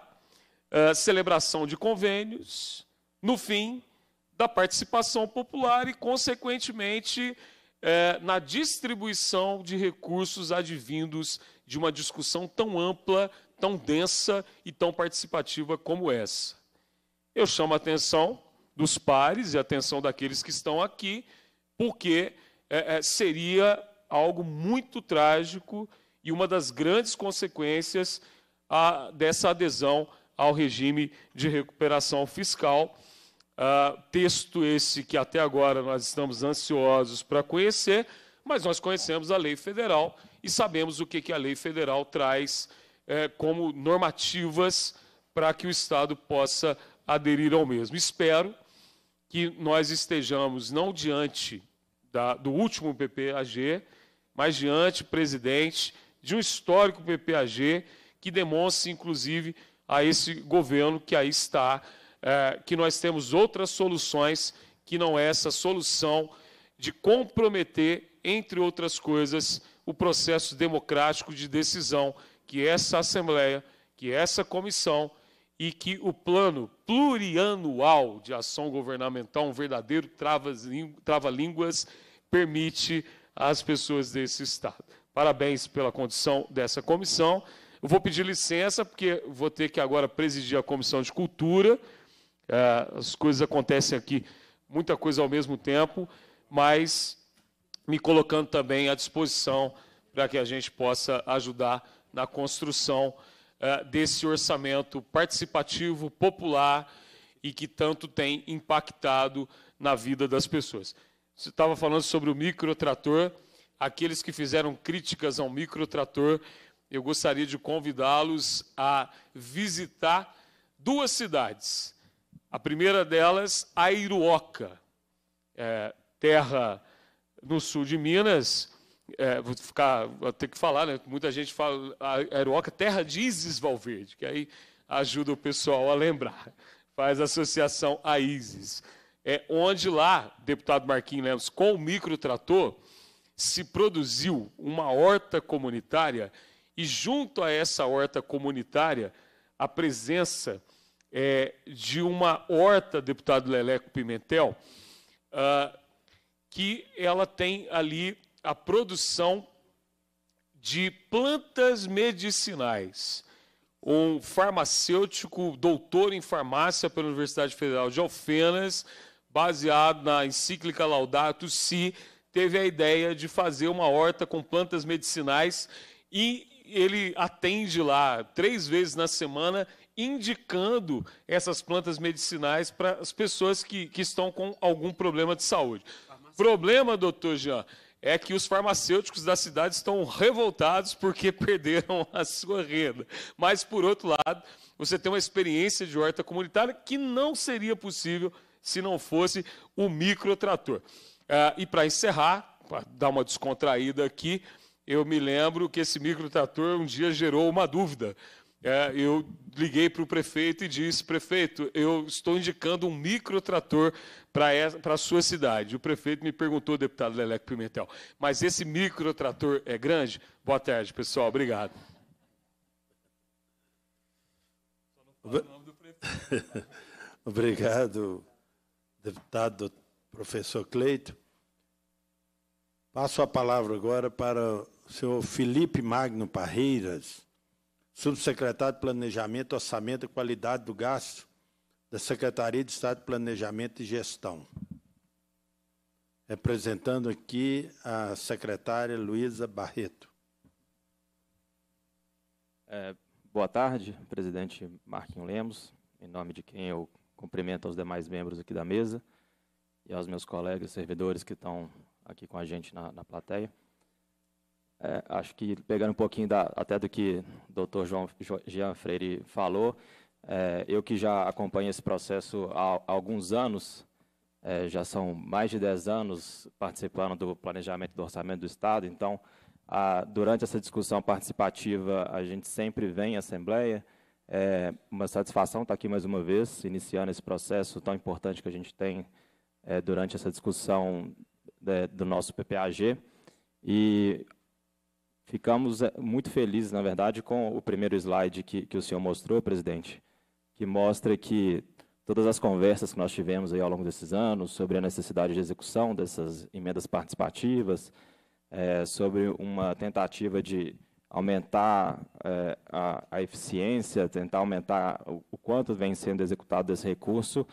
uh, celebração de convênios, no fim da participação popular e, consequentemente, eh, na distribuição de recursos advindos de uma discussão tão ampla tão densa e tão participativa como essa. Eu chamo a atenção dos pares e a atenção daqueles que estão aqui, porque é, é seria algo muito trágico e uma das grandes consequências a, dessa adesão ao regime de recuperação fiscal. Uh, texto esse que até agora nós estamos ansiosos para conhecer, mas nós conhecemos a lei federal e sabemos o que, que a lei federal traz é, como normativas para que o Estado possa aderir ao mesmo. Espero que nós estejamos não diante da, do último PPAG, mas diante, presidente, de um histórico PPAG que demonstre, inclusive, a esse governo que aí está, é, que nós temos outras soluções que não é essa solução de comprometer, entre outras coisas, o processo democrático de decisão que essa Assembleia, que essa comissão e que o plano plurianual de ação governamental, um verdadeiro trava-línguas, permite às pessoas desse Estado. Parabéns pela condição dessa comissão. Eu vou pedir licença, porque vou ter que agora presidir a Comissão de Cultura. É, as coisas acontecem aqui, muita coisa ao mesmo tempo, mas me colocando também à disposição para que a gente possa ajudar na construção uh, desse orçamento participativo, popular e que tanto tem impactado na vida das pessoas. Você estava falando sobre o microtrator, aqueles que fizeram críticas ao microtrator, eu gostaria de convidá-los a visitar duas cidades. A primeira delas, Airuoca, é, eh, terra no sul de Minas, é, vou ficar, vou ter que falar, né? Muita gente fala a Aeroca, terra de Isis Valverde, que aí ajuda o pessoal a lembrar. Faz associação a Isis. É onde lá, deputado Marquinhos Lemos, com o microtrator, se produziu uma horta comunitária e junto a essa horta comunitária, a presença é, de uma horta, deputado Leleco Pimentel, ah, que ela tem ali a produção de plantas medicinais. Um farmacêutico, doutor em farmácia pela Universidade Federal de Alfenas, baseado na encíclica Laudato Si, teve a ideia de fazer uma horta com plantas medicinais e ele atende lá três vezes na semana, indicando essas plantas medicinais para as pessoas que, que estão com algum problema de saúde. Problema, doutor Jean, é que os farmacêuticos da cidade estão revoltados porque perderam a sua renda. Mas, por outro lado, você tem uma experiência de horta comunitária que não seria possível se não fosse o microtrator. Ah, e para encerrar, para dar uma descontraída aqui, eu me lembro que esse microtrator um dia gerou uma dúvida é, eu liguei para o prefeito e disse: prefeito, eu estou indicando um microtrator para a sua cidade. O prefeito me perguntou, deputado Leleco Pimentel, mas esse microtrator é grande? Boa tarde, pessoal. Obrigado. Obrigado, deputado professor Cleito. Passo a palavra agora para o senhor Felipe Magno Parreiras subsecretário de Planejamento, Orçamento e Qualidade do Gasto da Secretaria de Estado de Planejamento e Gestão. Representando aqui a secretária Luísa Barreto. É, boa tarde, presidente Marquinhos Lemos, em nome de quem eu cumprimento aos demais membros aqui da mesa e aos meus colegas servidores que estão aqui com a gente na, na plateia. É, acho que pegando um pouquinho da, até do que o Dr. João Jean Freire falou, é, eu que já acompanho esse processo há, há alguns anos, é, já são mais de 10 anos participando do planejamento do orçamento do Estado, então, a, durante essa discussão participativa, a gente sempre vem à Assembleia. É uma satisfação estar aqui mais uma vez, iniciando esse processo tão importante que a gente tem é, durante essa discussão é, do nosso PPAG. E Ficamos eh, muito felizes, na verdade, com o primeiro slide que, que o senhor mostrou, presidente, que mostra que todas as conversas que nós tivemos aí ao longo desses anos sobre a necessidade de execução dessas emendas participativas, é, sobre uma tentativa de aumentar é, a, a, eficiência, tentar aumentar o, o, quanto vem sendo executado esse recurso,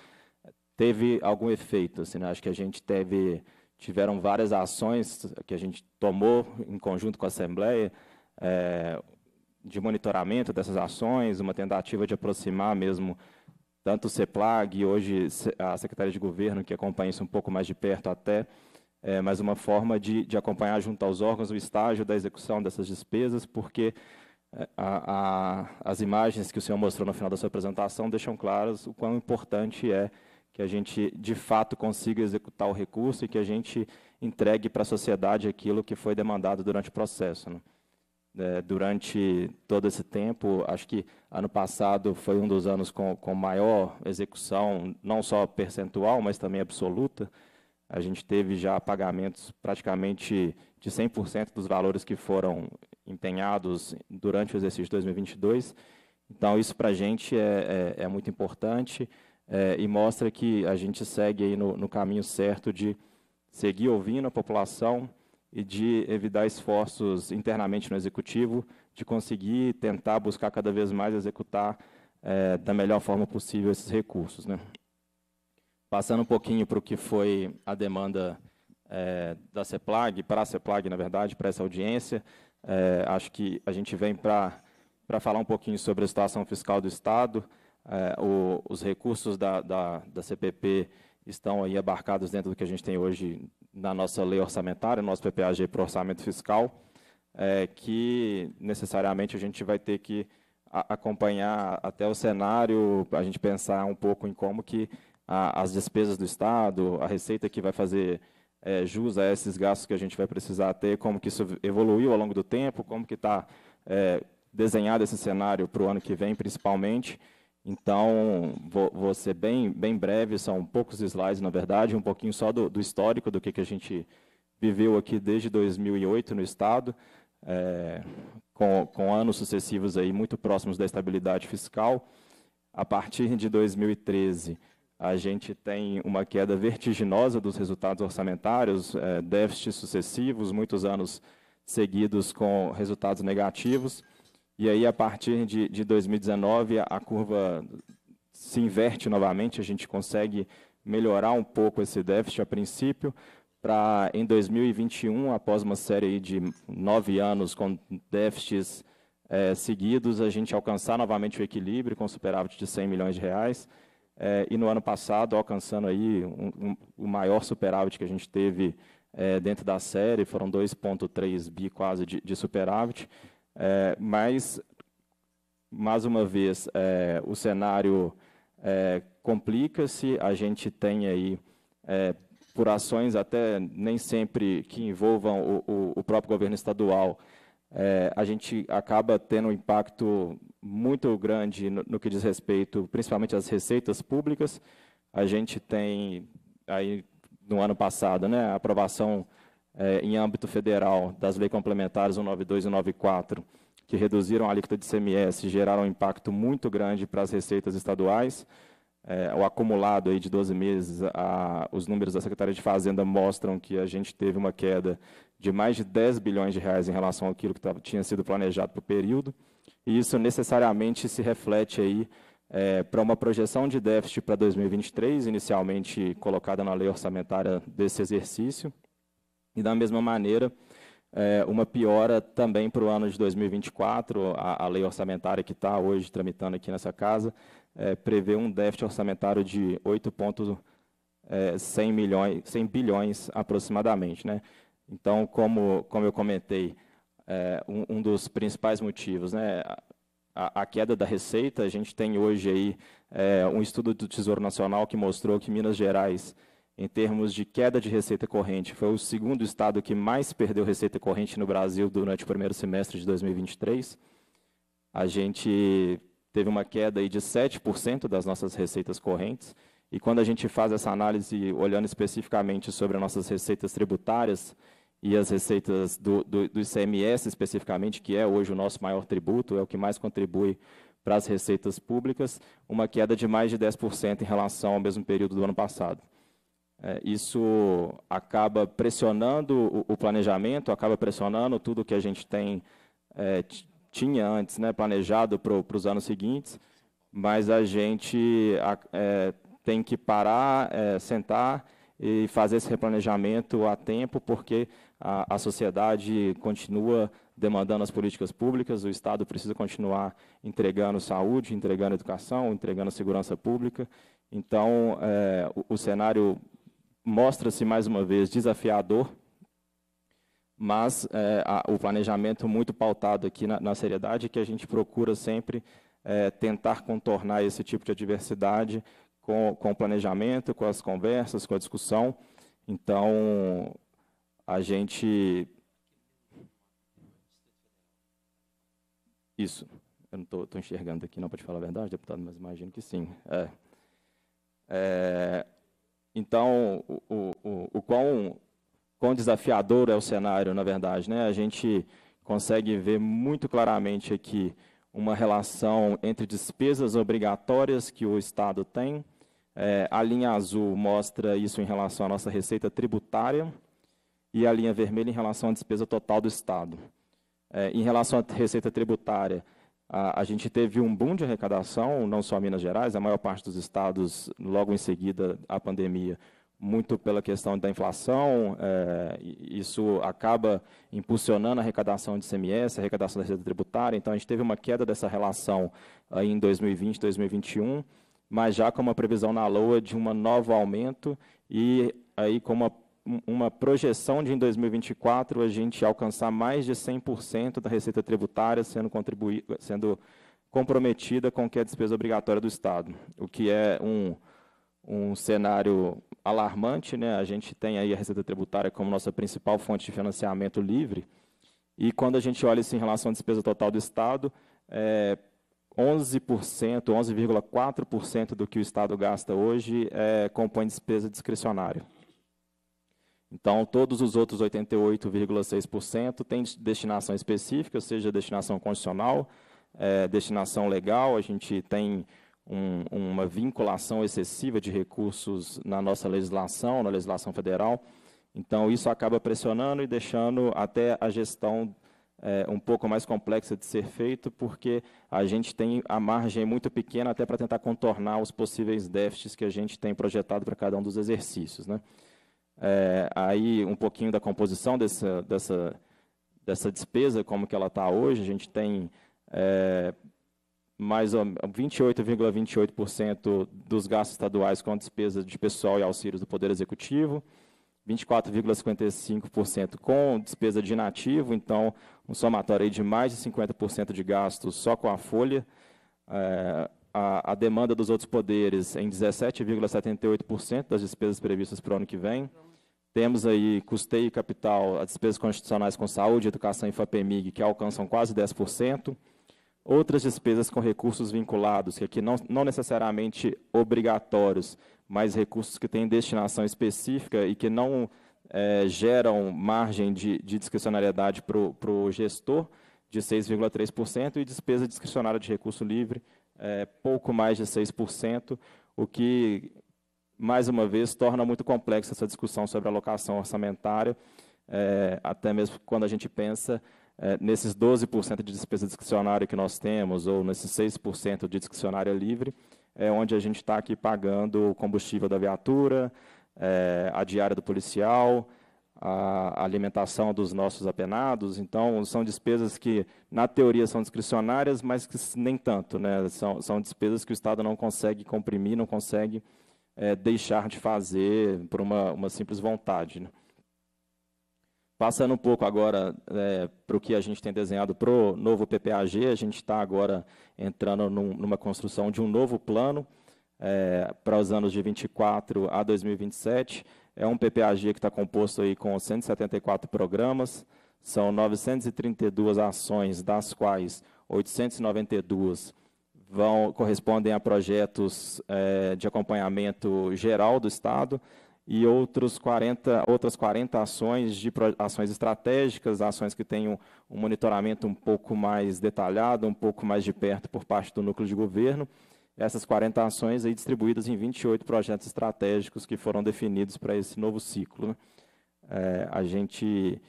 teve algum efeito. Assim, né? Acho que a gente teve tiveram várias ações que a gente tomou em conjunto com a Assembleia, é, de monitoramento dessas ações, uma tentativa de aproximar mesmo tanto o CEPLAG e hoje a Secretaria de Governo, que acompanha isso um pouco mais de perto até, é, mas uma forma de, de acompanhar junto aos órgãos o estágio da execução dessas despesas, porque é, a, a, as imagens que o senhor mostrou no final da sua apresentação deixam claras o quão importante é que a gente de fato consiga executar o recurso e que a gente entregue para a sociedade aquilo que foi demandado durante o processo. Né? É, durante todo esse tempo, acho que ano passado foi um dos anos com, com maior execução, não só percentual, mas também absoluta. A gente teve já pagamentos praticamente de 100% dos valores que foram empenhados durante o exercício de 2022. Então, isso para a gente é, é, é muito importante é, e mostra que a gente segue aí no, no caminho certo de seguir ouvindo a população e de evitar esforços internamente no executivo, de conseguir tentar buscar cada vez mais executar é, da melhor forma possível esses recursos. Né? Passando um pouquinho para o que foi a demanda é, da CEPLAG, para a CEPLAG, na verdade, para essa audiência, é, acho que a gente vem para falar um pouquinho sobre a situação fiscal do Estado, é, o, os recursos da, da, da, CPP estão aí abarcados dentro do que a gente tem hoje na nossa lei orçamentária, no nosso PPAG para orçamento fiscal, é, que necessariamente a gente vai ter que acompanhar até o cenário, a gente pensar um pouco em como que a, as despesas do Estado, a receita que vai fazer é, jus a esses gastos que a gente vai precisar ter, como que isso evoluiu ao longo do tempo, como que está é, desenhado esse cenário para o ano que vem, principalmente. Então, vou, vou, ser bem, bem breve, são poucos slides, na verdade, um pouquinho só do, do histórico do que, que a gente viveu aqui desde 2008 no Estado, é, com, com anos sucessivos aí muito próximos da estabilidade fiscal. A partir de 2013, a gente tem uma queda vertiginosa dos resultados orçamentários, é, déficits sucessivos, muitos anos seguidos com resultados negativos. E aí, a partir de, de 2019, a, a curva se inverte novamente, a gente consegue melhorar um pouco esse déficit a princípio, para em 2021, após uma série de nove anos com déficits é, seguidos, a gente alcançar novamente o equilíbrio com superávit de 100 milhões de reais. É, e no ano passado, alcançando aí um, um, o maior superávit que a gente teve é, dentro da série, foram 2,3 bi quase de, de superávit. É, mas, mais uma vez, é, o cenário é, complica-se, a gente tem aí é, por ações até nem sempre que envolvam o, o, o próprio governo estadual, é, a gente acaba tendo um impacto muito grande no, no, que diz respeito, principalmente às receitas públicas. A gente tem aí no ano passado, né, a aprovação é, em âmbito federal das leis complementares 192 e 194, que reduziram a alíquota de CMS, geraram um impacto muito grande para as receitas estaduais. É, o acumulado aí de 12 meses, a, os números da Secretaria de Fazenda mostram que a gente teve uma queda de mais de 10 bilhões de reais em relação àquilo que tinha sido planejado para o período, e isso necessariamente se reflete aí é, para uma projeção de déficit para 2023, inicialmente colocada na lei orçamentária desse exercício, e da mesma maneira, é, uma piora também para o ano de 2024, a, a lei orçamentária que está hoje tramitando aqui nessa casa, é, prevê um déficit orçamentário de 8,1 é, milhões, 100 bilhões aproximadamente. Né? Então, como, como eu comentei, é, um, um, dos principais motivos, né? A, a, queda da receita, a gente tem hoje aí é, um estudo do Tesouro Nacional que mostrou que Minas Gerais em termos de queda de receita corrente, foi o segundo estado que mais perdeu receita corrente no Brasil durante o primeiro semestre de 2023. A gente teve uma queda aí de 7% das nossas receitas correntes. E quando a gente faz essa análise, olhando especificamente sobre as nossas receitas tributárias e as receitas do, do, do ICMS especificamente, que é hoje o nosso maior tributo, é o que mais contribui para as receitas públicas, uma queda de mais de 10% em relação ao mesmo período do ano passado. É, isso acaba pressionando o, o, planejamento, acaba pressionando tudo que a gente tem é, tinha antes, né, planejado para os anos seguintes, mas a gente a, é, tem que parar, é, sentar e fazer esse replanejamento a tempo, porque a, a sociedade continua demandando as políticas públicas, o Estado precisa continuar entregando saúde, entregando educação, entregando segurança pública. Então, é, o, o, cenário mostra-se mais uma vez desafiador, mas é, a, o planejamento muito pautado aqui na, na seriedade que a gente procura sempre é, tentar contornar esse tipo de adversidade com, com o planejamento, com as conversas, com a discussão. Então, a gente. Isso. Eu não estou enxergando aqui, não, para te falar a verdade, deputado, mas imagino que sim. É. É, então, o, o, o quão, quão desafiador é o cenário, na verdade. Né? A gente consegue ver muito claramente aqui uma relação entre despesas obrigatórias que o Estado tem. É, a linha azul mostra isso em relação à nossa receita tributária e a linha vermelha em relação à despesa total do Estado. É, em relação à receita tributária, a, a, gente teve um boom de arrecadação, não só Minas Gerais, a maior parte dos estados, logo em seguida à pandemia, muito pela questão da inflação, é, isso acaba impulsionando a arrecadação de CMS, a arrecadação da receita tributária, então a gente teve uma queda dessa relação aí eh, em 2020, 2021, mas já com uma previsão na LOA de um novo aumento e aí com uma uma projeção de em 2024 a gente alcançar mais de 100% da receita tributária sendo, sendo comprometida com que é a despesa obrigatória do Estado, o que é um, um cenário alarmante. Né? A gente tem aí a receita tributária como nossa principal fonte de financiamento livre, e quando a gente olha isso em relação à despesa total do Estado, é, 11%, 11,4% do que o Estado gasta hoje é, compõe despesa discricionária. Então, todos os outros 88,6% têm destinação específica, seja destinação condicional, é, destinação legal, a gente tem um, uma vinculação excessiva de recursos na nossa legislação, na legislação federal. Então, isso acaba pressionando e deixando até a gestão é, um pouco mais complexa de ser feito, porque a gente tem a margem muito pequena até para tentar contornar os possíveis déficits que a gente tem projetado para cada um dos exercícios. Né? é, aí um pouquinho da composição dessa, dessa, dessa despesa, como que ela está hoje. A gente tem é, mais 28,28% dos gastos estaduais com despesa de pessoal e auxílios do Poder Executivo, 24,55% com despesa de inativo, então um somatório de mais de 50% de gastos só com a folha. É, a, a demanda dos outros poderes em 17,78% das despesas previstas para o ano que vem. Temos aí custeio e capital, as despesas constitucionais com saúde, educação e FAPEMIG, que alcançam quase 10%. Outras despesas com recursos vinculados, que aqui não, não necessariamente obrigatórios, mas recursos que têm destinação específica e que não é, geram margem de, de discricionariedade para o gestor, de 6,3%, e despesa discricionária de recurso livre, é, pouco mais de 6%, o que, mais uma vez, torna muito complexa essa discussão sobre alocação orçamentária, é, até mesmo quando a gente pensa é, nesses 12% de despesa discricionária que nós temos, ou nesses 6% de discricionária livre, é onde a gente está aqui pagando o combustível da viatura, é, a diária do policial, a alimentação dos nossos apenados. Então, são despesas que, na teoria, são discricionárias, mas que nem tanto. Né? São, são despesas que o Estado não consegue comprimir, não consegue é, deixar de fazer por uma, uma simples vontade. Né? Passando um pouco agora é, para o que a gente tem desenhado para o novo PPAG, a gente está agora entrando num, numa construção de um novo plano é, para os anos de 24 a 2027, é um PPAG que está composto aí com 174 programas, são 932 ações, das quais 892 vão, correspondem a projetos é, de acompanhamento geral do Estado e outros 40, outras 40 ações de ações estratégicas, ações que têm um monitoramento um pouco mais detalhado, um pouco mais de perto por parte do núcleo de governo essas 40 ações aí distribuídas em 28 projetos estratégicos que foram definidos para esse novo ciclo. Né? É, a gente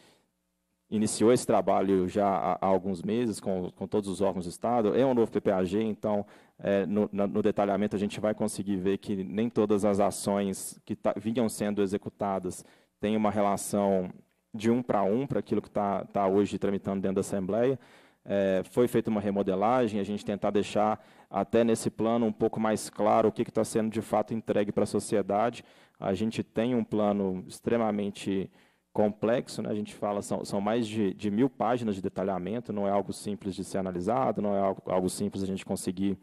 iniciou esse trabalho já há, alguns meses com, com, todos os órgãos do Estado. É um novo PPAG, então, é, no, no, detalhamento, a gente vai conseguir ver que nem todas as ações que tá, vinham sendo executadas têm uma relação de um para um para aquilo que está tá hoje tramitando dentro da Assembleia. É, foi feita uma remodelagem, a gente tentar deixar até nesse plano um pouco mais claro o que está sendo de fato entregue para a sociedade. A gente tem um plano extremamente complexo, né? a gente fala, são, são mais de, de, mil páginas de detalhamento, não é algo simples de ser analisado, não é algo, algo simples a gente conseguir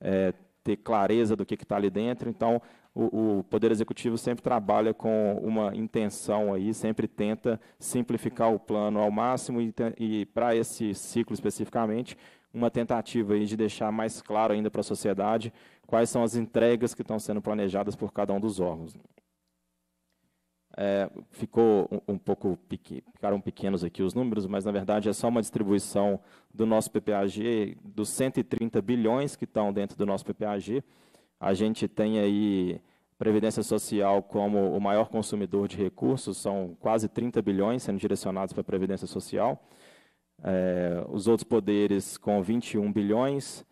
é, ter clareza do que está ali dentro. Então, o, o, Poder Executivo sempre trabalha com uma intenção aí, sempre tenta simplificar o plano ao máximo e, e para esse ciclo especificamente, uma tentativa aí de deixar mais claro ainda para a sociedade quais são as entregas que estão sendo planejadas por cada um dos órgãos. É, ficou um, um pouco ficaram pequenos aqui os números, mas na verdade é só uma distribuição do nosso PPAG, dos 130 bilhões que estão dentro do nosso PPAG. A gente tem aí Previdência Social como o maior consumidor de recursos, são quase 30 bilhões sendo direcionados para a Previdência Social é, os outros poderes com 21 bilhões,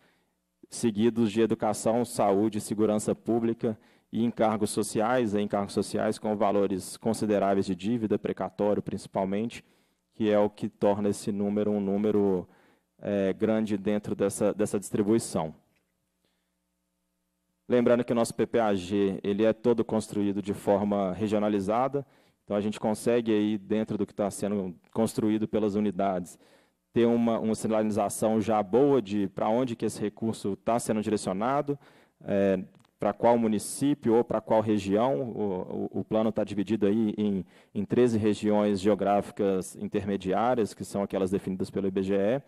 seguidos de educação, saúde, segurança pública e encargos sociais, encargos sociais com valores consideráveis de dívida, precatório principalmente, que é o que torna esse número um número é, grande dentro dessa, dessa distribuição. Lembrando que o nosso PPAG ele é todo construído de forma regionalizada, então a gente consegue aí dentro do que está sendo construído pelas unidades ter uma, uma sinalização já boa de para onde que esse recurso está sendo direcionado, é, para qual município ou para qual região. O, o, o plano está dividido aí em, em 13 regiões geográficas intermediárias, que são aquelas definidas pelo IBGE.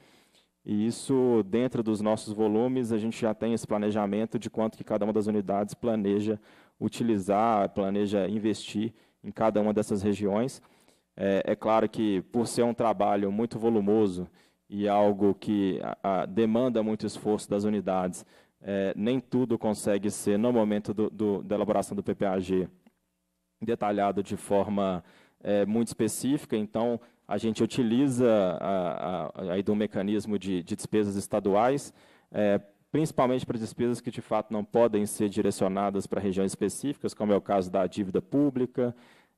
E isso, dentro dos nossos volumes, a gente já tem esse planejamento de quanto que cada uma das unidades planeja utilizar, planeja investir em cada uma dessas regiões. É, é claro que, por ser um trabalho muito volumoso e algo que a, a demanda muito esforço das unidades, é, nem tudo consegue ser, no momento do, do, da elaboração do PPAG, detalhado de forma é, muito específica. Então, a gente utiliza a, aí do mecanismo de, de despesas estaduais, é, principalmente para despesas que de fato não podem ser direcionadas para regiões específicas, como é o caso da dívida pública,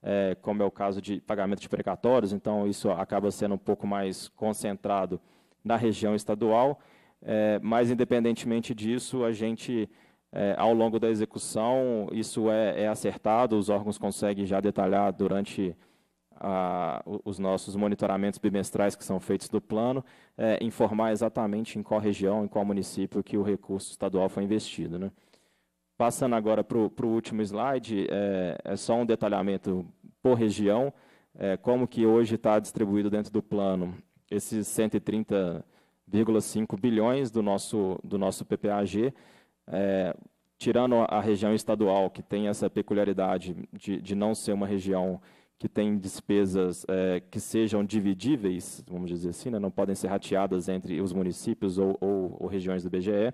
é, como é o caso de pagamento de precatórios, então isso acaba sendo um pouco mais concentrado na região estadual, é, mas independentemente disso, a gente, é, ao longo da execução, isso é, é acertado, os órgãos conseguem já detalhar durante a, os nossos monitoramentos bimestrais que são feitos do plano, é, informar exatamente em qual região, em qual município que o recurso estadual foi investido. Né? Passando agora para o último slide, é, é, só um detalhamento por região, é, como que hoje está distribuído dentro do plano esses 130,5 bilhões do nosso, do nosso PPAG, é, tirando a região estadual, que tem essa peculiaridade de, de não ser uma região que tem despesas é, que sejam dividíveis, vamos dizer assim, né, não podem ser rateadas entre os municípios ou, ou, ou regiões do BGE,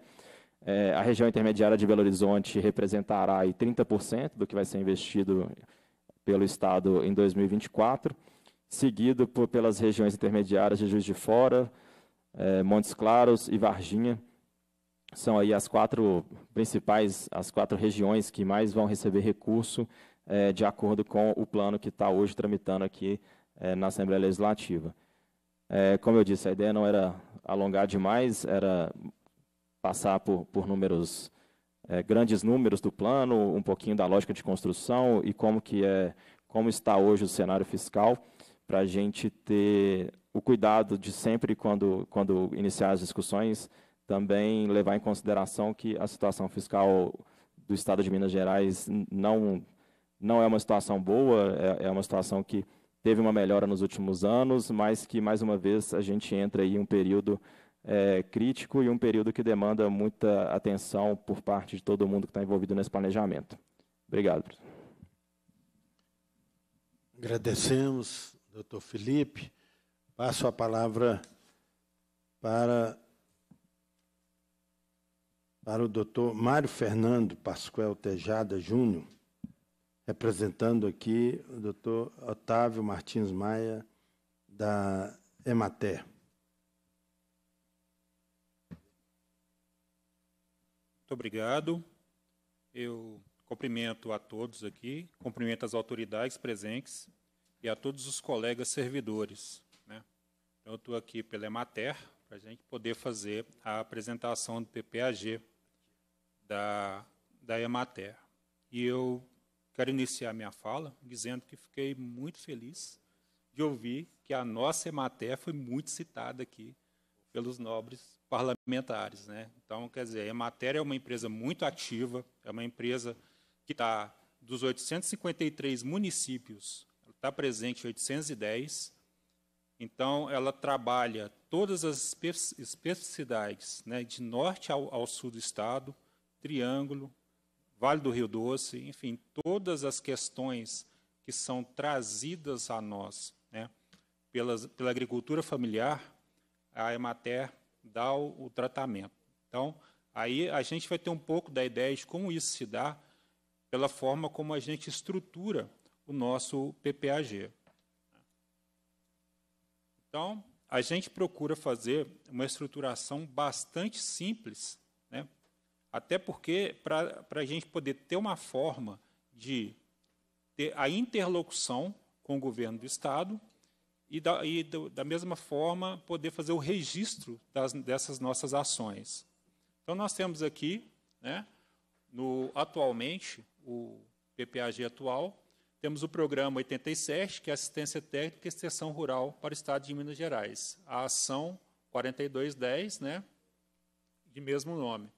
é, a região intermediária de Belo Horizonte representará 30% do que vai ser investido pelo Estado em 2024, seguido por, pelas regiões intermediárias de Juiz de Fora, eh, Montes Claros e Varginha. São aí as quatro principais, as quatro regiões que mais vão receber recurso eh, de acordo com o plano que está hoje tramitando aqui eh, na Assembleia Legislativa. como eu disse, a ideia não era alongar demais, era passar por, por números é, grandes números do plano, um pouquinho da lógica de construção e como que é, como está hoje o cenário fiscal, para a gente ter o cuidado de sempre quando quando iniciar as discussões também levar em consideração que a situação fiscal do Estado de Minas Gerais não não é uma situação boa, é, é uma situação que teve uma melhora nos últimos anos, mas que mais uma vez a gente entra aí em um período é, crítico e um período que demanda muita atenção por parte de todo mundo que está envolvido nesse planejamento. Obrigado. Agradecemos, doutor Felipe. Passo a palavra para, para o doutor Mário Fernando Pascoal Tejada Júnior, representando aqui o doutor Otávio Martins Maia, da Emater. Muito obrigado. Eu cumprimento a todos aqui, cumprimento as autoridades presentes e a todos os colegas servidores. Né? Então, eu estou aqui pela Emater, para a gente poder fazer a apresentação do PPAG da, da Emater. E eu quero iniciar minha fala dizendo que fiquei muito feliz de ouvir que a nossa Emater foi muito citada aqui pelos nobres parlamentares. Né? Então, quer dizer, a Emater é uma empresa muito ativa, é uma empresa que está dos 853 municípios, está presente em 810. Então, ela trabalha todas as especificidades né, de norte ao, ao sul do estado, Triângulo, Vale do Rio Doce, enfim, todas as questões que são trazidas a nós né, pelas, pela agricultura familiar, a Emater dá o, o tratamento. Então, aí a gente vai ter um pouco da ideia de como isso se dá pela forma como a gente estrutura o nosso PPAG. Então, a gente procura fazer uma estruturação bastante simples, né? até porque para a gente poder ter uma forma de ter a interlocução com o governo do Estado e, da, e do, da mesma forma, poder fazer o registro das, dessas nossas ações. Então, nós temos aqui, né, no, atualmente, o PPAG atual, temos o programa 87, que é Assistência Técnica e Extensão Rural para o Estado de Minas Gerais. A ação 4210, né, de mesmo nome.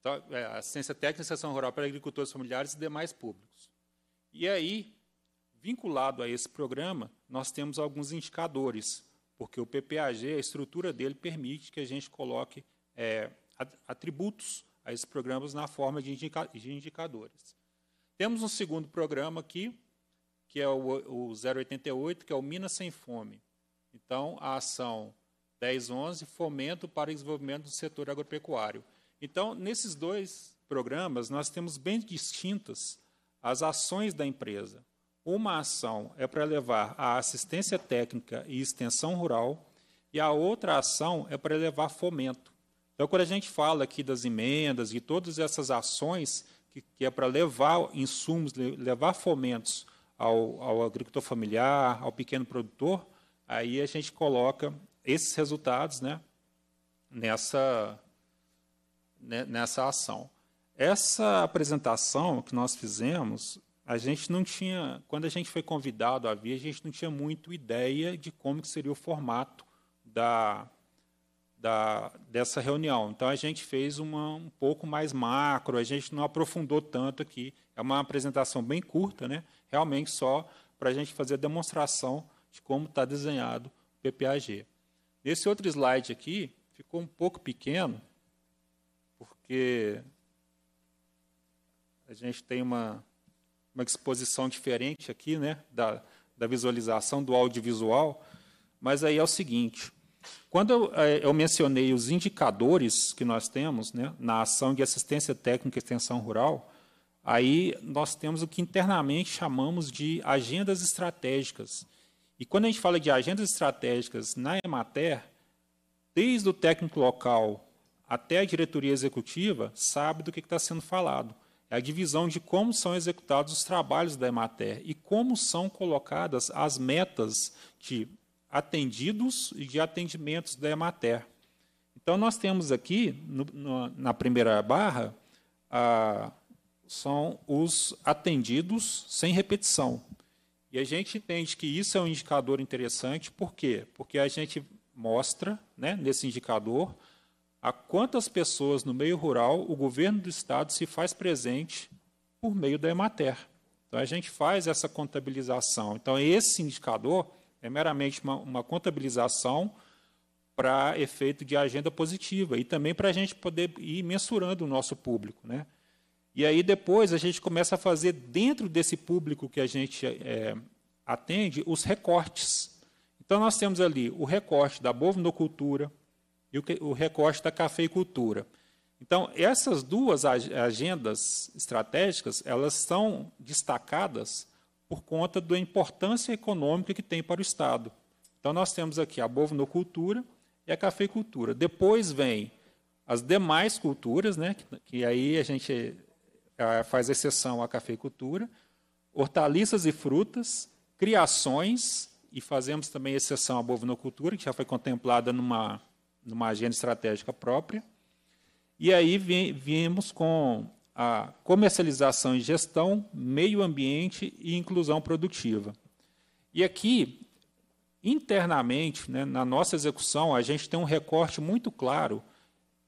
Então, é, assistência Técnica e Extensão Rural para Agricultores Familiares e demais públicos. E aí, Vinculado a esse programa, nós temos alguns indicadores, porque o PPAG, a estrutura dele, permite que a gente coloque é, atributos a esses programas na forma de, indica de, indicadores. Temos um segundo programa aqui, que é o, o 088, que é o Minas Sem Fome. Então, a ação 1011, Fomento para o Desenvolvimento do Setor Agropecuário. Então, nesses dois programas, nós temos bem distintas as ações da empresa. Uma ação é para levar a assistência técnica e extensão rural, e a outra ação é para levar fomento. Então, quando a gente fala aqui das emendas e todas essas ações que, que é para levar insumos, levar fomentos ao, ao agricultor familiar, ao pequeno produtor, aí a gente coloca esses resultados né, nessa, né, nessa ação. Essa apresentação que nós fizemos, a gente não tinha, quando a gente foi convidado a vir, a gente não tinha muito ideia de como que seria o formato da, da dessa reunião. Então a gente fez uma um pouco mais macro, a gente não aprofundou tanto aqui. É uma apresentação bem curta, né? Realmente só para a gente fazer a demonstração de como está desenhado o PPAG. Nesse outro slide aqui ficou um pouco pequeno, porque a gente tem uma uma exposição diferente aqui, né, da, da visualização do audiovisual, mas aí é o seguinte: quando eu, é, eu mencionei os indicadores que nós temos né, na ação de assistência técnica e extensão rural, aí nós temos o que internamente chamamos de agendas estratégicas. E quando a gente fala de agendas estratégicas na Emater, desde o técnico local até a diretoria executiva sabe do que está sendo falado é a divisão de como são executados os trabalhos da EMATER e como são colocadas as metas de atendidos e de atendimentos da EMATER. Então, nós temos aqui, no, no, na primeira barra, a, são os atendidos sem repetição. E a gente entende que isso é um indicador interessante, por quê? Porque a gente mostra, né, nesse indicador, a quantas pessoas no meio rural o governo do estado se faz presente por meio da Emater. Então a gente faz essa contabilização. Então esse indicador é meramente uma, uma contabilização para efeito de agenda positiva e também para a gente poder ir mensurando o nosso público, né? E aí depois a gente começa a fazer dentro desse público que a gente é, atende os recortes. Então nós temos ali o recorte da bovinocultura, e o recorte da cafeicultura. Então, essas duas agendas estratégicas, elas são destacadas por conta da importância econômica que tem para o Estado. Então, nós temos aqui a bovinocultura e a cafeicultura. Depois vem as demais culturas, né, que, que aí a gente a, é, faz exceção à cafeicultura, hortaliças e frutas, criações, e fazemos também exceção à bovinocultura, que já foi contemplada numa numa agenda estratégica própria. E aí viemos com a comercialização e gestão, meio ambiente e inclusão produtiva. E aqui, internamente, né, na nossa execução, a gente tem um recorte muito claro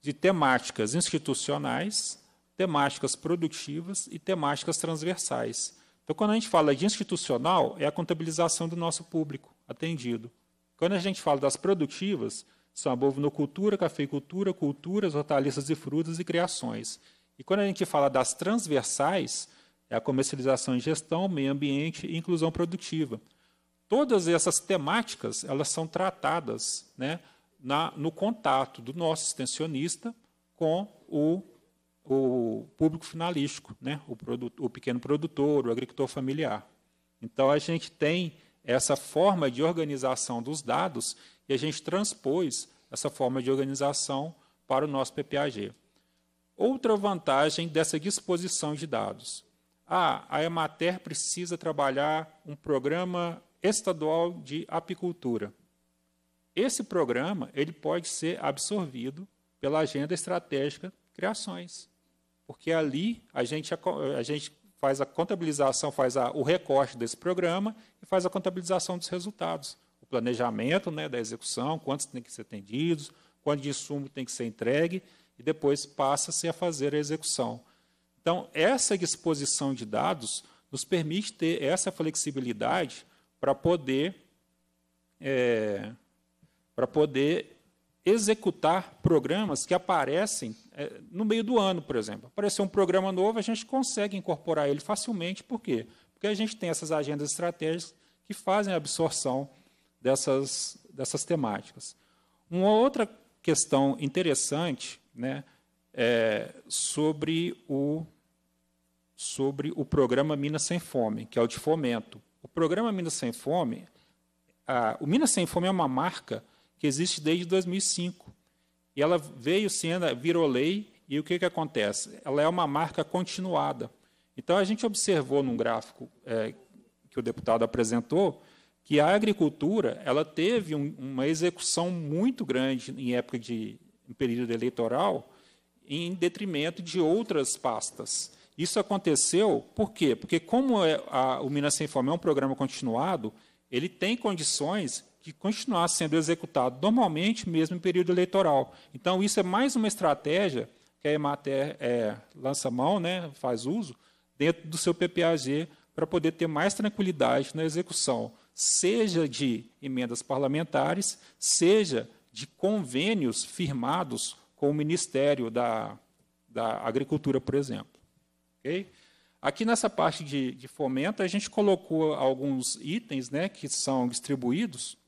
de temáticas institucionais, temáticas produtivas e temáticas transversais. Então, quando a gente fala de institucional, é a contabilização do nosso público atendido. Quando a gente fala das produtivas, são a bovinocultura, cafeicultura, culturas, hortaliças e frutas e criações. E quando a gente fala das transversais, é a comercialização e gestão, meio ambiente e inclusão produtiva. Todas essas temáticas elas são tratadas né, na, no contato do nosso extensionista com o, o público finalístico, né, o, produto, o pequeno produtor, o agricultor familiar. Então, a gente tem essa forma de organização dos dados e a gente transpôs essa forma de organização para o nosso PPAG. Outra vantagem dessa disposição de dados. Ah, a Emater precisa trabalhar um programa estadual de apicultura. Esse programa ele pode ser absorvido pela agenda estratégica Criações, porque ali a gente, a gente faz a contabilização, faz a, o recorte desse programa e faz a contabilização dos resultados planejamento né, da execução, quantos tem que ser atendidos, quanto de insumo tem que ser entregue, e depois passa-se a fazer a execução. Então, essa exposição de dados nos permite ter essa flexibilidade para poder, é, para poder executar programas que aparecem é, no meio do ano, por exemplo. Aparecer um programa novo, a gente consegue incorporar ele facilmente, por quê? Porque a gente tem essas agendas estratégicas que fazem a absorção dessas, dessas temáticas. Uma outra questão interessante né, é sobre o, sobre o programa Minas Sem Fome, que é o de fomento. O programa Minas Sem Fome, a, o Minas Sem Fome é uma marca que existe desde 2005. E ela veio sendo, virou lei, e o que, que acontece? Ela é uma marca continuada. Então, a gente observou num gráfico é, que o deputado apresentou que a agricultura ela teve um, uma execução muito grande em época de em período eleitoral, em detrimento de outras pastas. Isso aconteceu por quê? Porque como é a, o Minas Sem Fome é um programa continuado, ele tem condições de continuar sendo executado normalmente, mesmo em período eleitoral. Então, isso é mais uma estratégia que a Emater é, lança mão, né, faz uso, dentro do seu PPAG, para poder ter mais tranquilidade na execução seja de emendas parlamentares, seja de convênios firmados com o Ministério da, da Agricultura, por exemplo. Okay? Aqui nessa parte de, de, fomento, a gente colocou alguns itens né, que são distribuídos,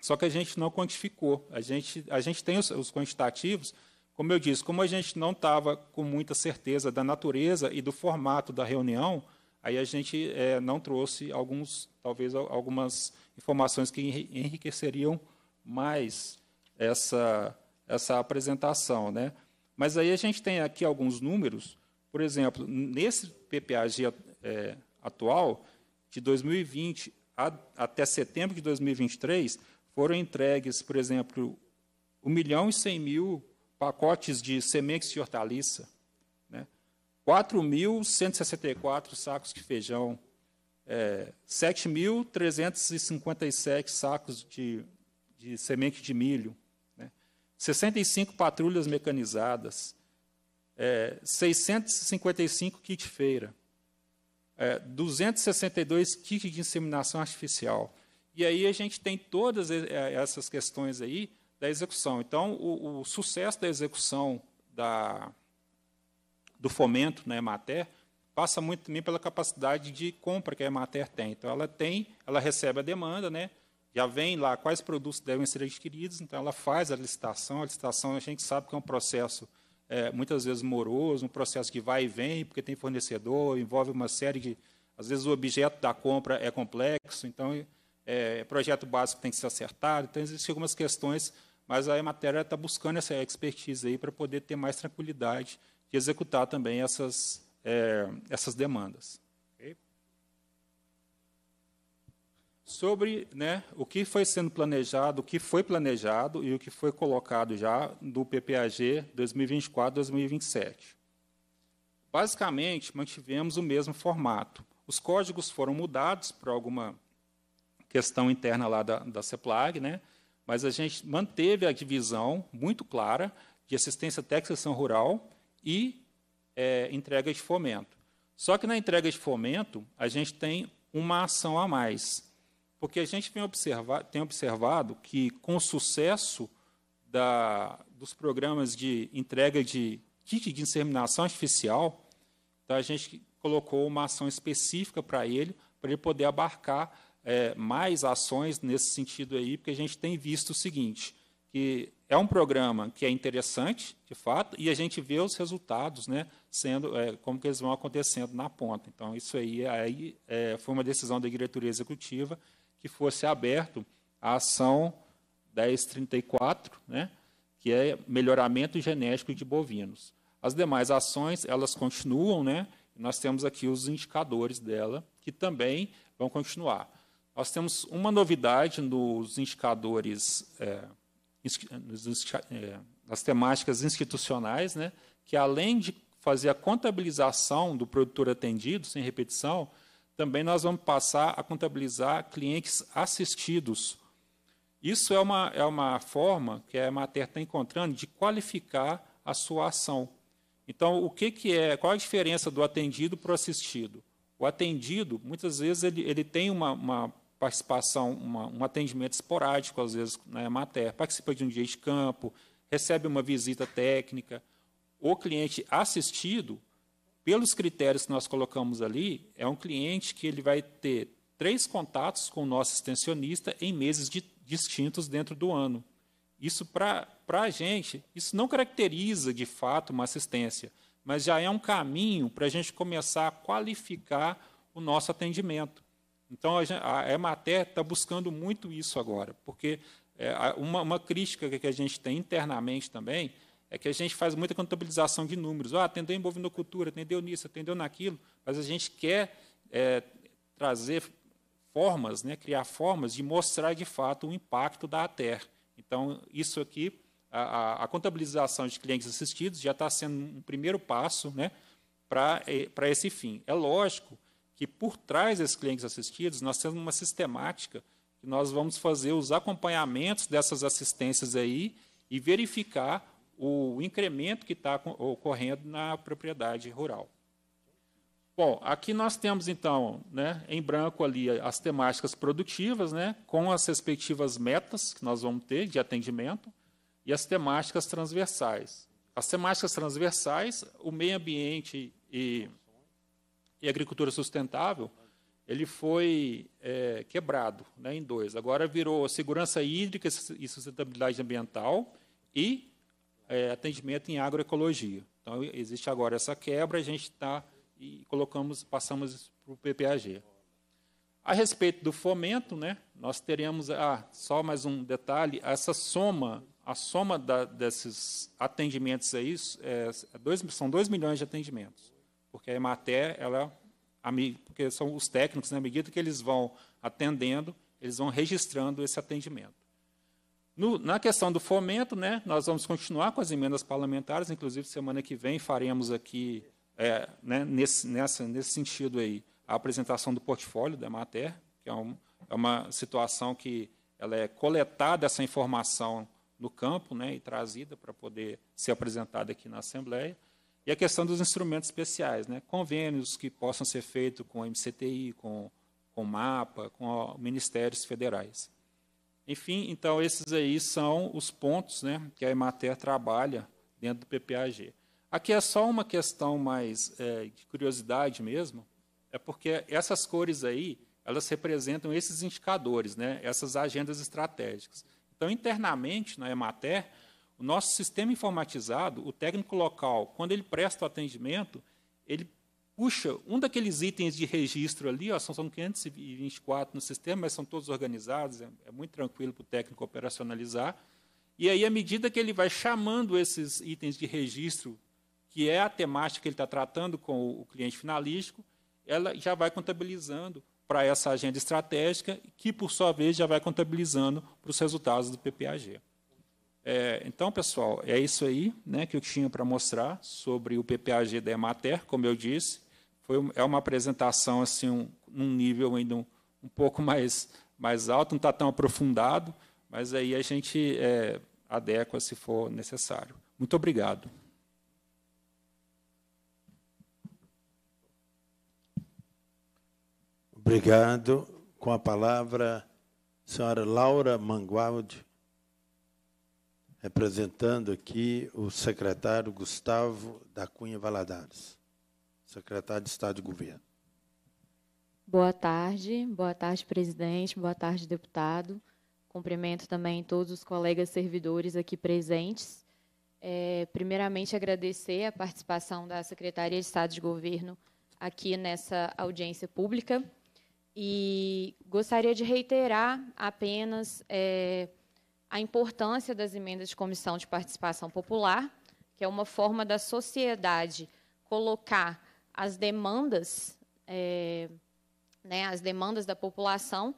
só que a gente não quantificou. A gente, a gente tem os, os quantitativos, como eu disse, como a gente não estava com muita certeza da natureza e do formato da reunião, Aí a gente é, não trouxe alguns, talvez algumas informações que enriqueceriam mais essa, essa apresentação. Né? Mas aí a gente tem aqui alguns números. Por exemplo, nesse PPAG é, atual, de 2020 a, até setembro de 2023, foram entregues, por exemplo, 1 milhão e 100 mil pacotes de sementes de hortaliça, 4.164 sacos de feijão, é, 7.357 sacos de, de semente de milho, 65 né? patrulhas mecanizadas, é, 655 kit feira, é, 262 kits de inseminação artificial. E aí a gente tem todas é, essas questões aí da execução. Então, o, o sucesso da execução da, do fomento na né, Emater passa muito também pela capacidade de compra que a Emater tem. Então, ela tem, ela recebe a demanda, né? já vem lá quais produtos devem ser adquiridos, então ela faz a licitação. A licitação a gente sabe que é um processo é, muitas vezes moroso, um processo que vai e vem, porque tem fornecedor, envolve uma série de. Às vezes o objeto da compra é complexo, então é, projeto básico tem que ser acertado, então existem algumas questões, mas a matéria está buscando essa expertise aí para poder ter mais tranquilidade executar também essas, é, essas demandas. Sobre né, o que foi sendo planejado, o que foi planejado e o que foi colocado já do PPAG 2024-2027. Basicamente, mantivemos o mesmo formato. Os códigos foram mudados por alguma questão interna lá da, da CEPLAG, né? mas a gente manteve a divisão muito clara de assistência técnica e rural e é, entregas de fomento. Só que na entrega de fomento, a gente tem uma ação a mais. Porque a gente tem, observa tem observado que, com o sucesso da, dos programas de entrega de kit de inseminação artificial, então a gente colocou uma ação específica para ele, para ele poder abarcar é, mais ações nesse sentido aí, porque a gente tem visto o seguinte, que é um programa que é interessante, de fato, e a gente vê os resultados, né, sendo é, como que eles vão acontecendo na ponta. Então, isso aí, aí é, foi uma decisão da diretoria executiva que fosse aberto a ação 1034, né, que é melhoramento genético de bovinos. As demais ações, elas continuam, né? Nós temos aqui os indicadores dela, que também vão continuar. Nós temos uma novidade nos indicadores é, eh, eh, nas temáticas institucionais, né, que além de fazer a contabilização do produtor atendido, sem repetição, também nós vamos passar a contabilizar clientes assistidos. Isso é uma, é uma forma que a Emater está encontrando de qualificar a sua ação. Então, o que, que é, qual a diferença do atendido para o assistido? O atendido, muitas vezes, ele, ele tem uma, uma participação, uma, um atendimento esporádico, às vezes, na né, EMATER, participa de um dia de campo, recebe uma visita técnica. O cliente assistido, pelos critérios que nós colocamos ali, é um cliente que ele vai ter três contatos com o nosso extensionista em meses de, distintos dentro do ano. Isso, para a gente, isso não caracteriza, de fato, uma assistência, mas já é um caminho para a gente começar a qualificar o nosso atendimento. Então, a Emater está buscando muito isso agora, porque é, uma, uma, crítica que a gente tem internamente também é que a gente faz muita contabilização de números. Ah, atendeu em bovinocultura, atendeu nisso, atendeu naquilo, mas a gente quer é, trazer formas, né, criar formas de mostrar de fato o impacto da ATER. Então, isso aqui, a, a, a contabilização de clientes assistidos já está sendo um primeiro passo né, para é, esse fim. É lógico que por trás desses clientes assistidos, nós temos uma sistemática que nós vamos fazer os acompanhamentos dessas assistências aí e verificar o incremento que está ocorrendo na propriedade rural. Bom, aqui nós temos então, né, em branco ali as temáticas produtivas, né, com as respectivas metas que nós vamos ter de atendimento e as temáticas transversais. As temáticas transversais, o meio ambiente e e agricultura sustentável, ele foi é, quebrado né, em dois. Agora virou segurança hídrica e sustentabilidade ambiental e é, atendimento em agroecologia. Então existe agora essa quebra, a gente está e colocamos, passamos para o PPAG. A respeito do fomento, né, nós teremos, ah, só mais um detalhe, essa soma, a soma da, desses atendimentos aí, é, é dois, são 2 milhões de atendimentos porque a Emater, ela, porque são os técnicos, na né, medida que eles vão atendendo, eles vão registrando esse atendimento. No, na questão do fomento, né, nós vamos continuar com as emendas parlamentares, inclusive semana que vem faremos aqui, é, né, nesse, nessa, nesse sentido aí, a apresentação do portfólio da Emater, que é, um, é uma situação que ela é coletada essa informação no campo né, e trazida para poder ser apresentada aqui na Assembleia. E a questão dos instrumentos especiais, né? convênios que possam ser feitos com a MCTI, com o MAPA, com a, ministérios federais. Enfim, então, esses aí são os pontos né, que a Emater trabalha dentro do PPAG. Aqui é só uma questão mais é, de curiosidade mesmo, é porque essas cores aí, elas representam esses indicadores, né, essas agendas estratégicas. Então, internamente, na Emater, o nosso sistema informatizado, o técnico local, quando ele presta o atendimento, ele puxa um daqueles itens de registro ali, ó, são, são 524 no sistema, mas são todos organizados, é, é muito tranquilo para o técnico operacionalizar. E aí, à medida que ele vai chamando esses itens de registro, que é a temática que ele está tratando com o, o cliente finalístico, ela já vai contabilizando para essa agenda estratégica, que, por sua vez, já vai contabilizando para os resultados do PPAG. É, então, pessoal, é isso aí né, que eu tinha para mostrar sobre o PPAG da Emater, como eu disse. Foi, é uma apresentação assim, um, um nível ainda um, um, pouco mais, mais alto, não está tão aprofundado, mas aí a gente é, adequa se for necessário. Muito obrigado. Obrigado. Com a palavra, senhora Laura Mangualdi representando aqui o secretário Gustavo da Cunha Valadares, secretário de Estado de Governo. Boa tarde, boa tarde, presidente, boa tarde, deputado. Cumprimento também todos os colegas servidores aqui presentes. É, primeiramente, agradecer a participação da Secretaria de Estado de Governo aqui nessa audiência pública. E gostaria de reiterar apenas. É, a importância das emendas de comissão de participação popular, que é uma forma da sociedade colocar as demandas, é, né, as demandas da população,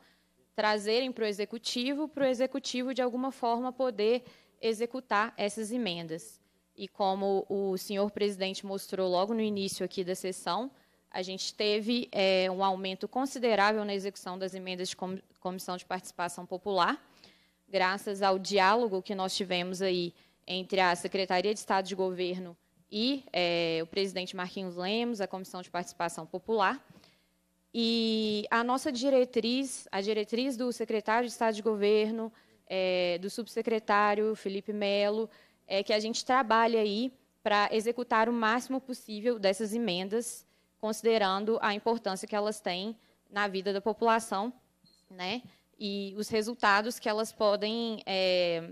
trazerem para o executivo, para o executivo de alguma forma poder executar essas emendas. E como o senhor presidente mostrou logo no início aqui da sessão, a gente teve é, um aumento considerável na execução das emendas de comissão de participação popular graças ao diálogo que nós tivemos aí entre a Secretaria de Estado de Governo e é, o presidente Marquinhos Lemos, a Comissão de Participação Popular. E a nossa diretriz, a diretriz do secretário de Estado de Governo, é, do subsecretário Felipe Melo, é que a gente trabalha aí para executar o máximo possível dessas emendas, considerando a importância que elas têm na vida da população, né? e os resultados que elas podem é,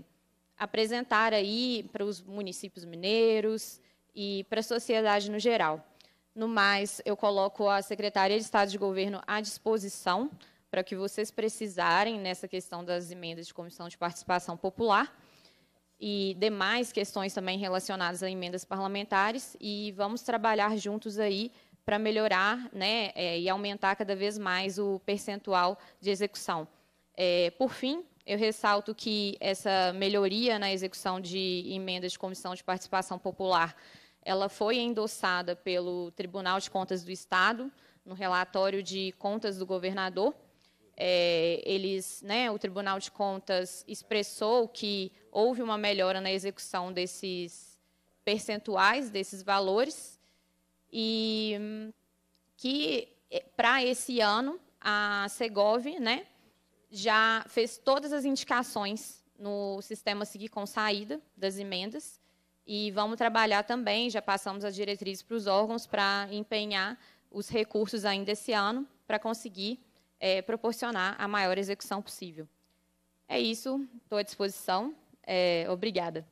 apresentar aí para os municípios mineiros e para a sociedade no geral. No mais, eu coloco a Secretaria de Estado de Governo à disposição para que vocês precisarem nessa questão das emendas de comissão de participação popular e demais questões também relacionadas a emendas parlamentares e vamos trabalhar juntos aí para melhorar né, é, e aumentar cada vez mais o percentual de execução. É, por fim, eu ressalto que essa melhoria na execução de emendas de comissão de participação popular, ela foi endossada pelo Tribunal de Contas do Estado, no relatório de contas do governador. É, eles, né, o Tribunal de Contas expressou que houve uma melhora na execução desses percentuais, desses valores, e hum, que é, para esse ano a Segov, né, já fez todas as indicações no sistema Seguir com Saída das emendas e vamos trabalhar também, já passamos as diretrizes para os órgãos para empenhar os recursos ainda esse ano para conseguir é, proporcionar a maior execução possível. É isso, estou à disposição. É, obrigada.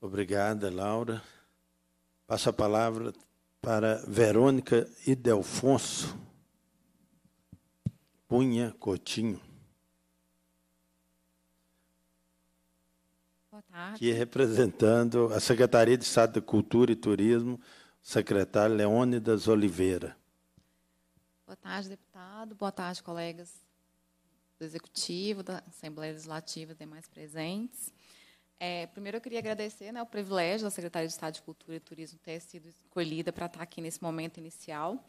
Obrigada, Laura. Passo a palavra para Verônica Idelfonso. Cunha Coutinho. Boa tarde. Que é representando a Secretaria de Estado de Cultura e Turismo, secretário Leônidas Oliveira. Boa tarde, deputado. Boa tarde, colegas do Executivo, da Assembleia Legislativa e demais presentes. É, primeiro, eu queria agradecer né, o privilégio da Secretaria de Estado de Cultura e Turismo ter sido escolhida para estar aqui nesse momento inicial.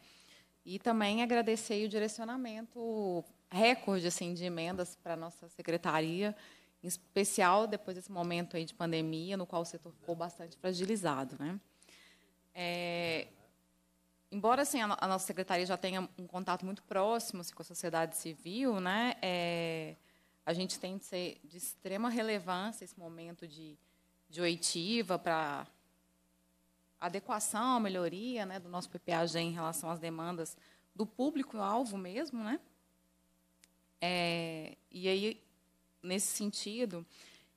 E também agradecer o direcionamento recorde assim, de emendas para a nossa secretaria, em especial depois desse momento aí de pandemia, no qual o setor ficou bastante fragilizado. Né? É, embora assim, a, nossa secretaria já tenha um contato muito próximo assim, com a sociedade civil, né, é, a gente tem de ser de extrema relevância esse momento de, de oitiva para adequação, melhoria né, do nosso PPAG em relação às demandas do público-alvo mesmo. Né? É, e aí, nesse sentido,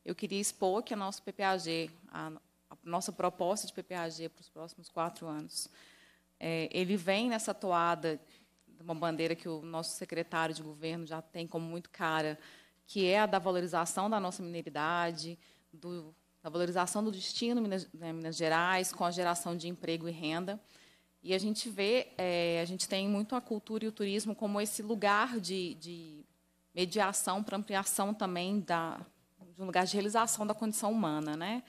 eu queria expor que a nosso PPAG, a, a nossa proposta de PPAG para os próximos quatro anos, é, ele vem nessa toada de uma bandeira que o nosso secretário de governo já tem como muito cara, que é a da valorização da nossa mineridade, do da valorização do destino Minas, né, Minas Gerais, com a geração de emprego e renda. E a gente vê, é, a gente tem muito a cultura e o turismo como esse lugar de, de mediação para ampliação também da, de um lugar de realização da condição humana, né?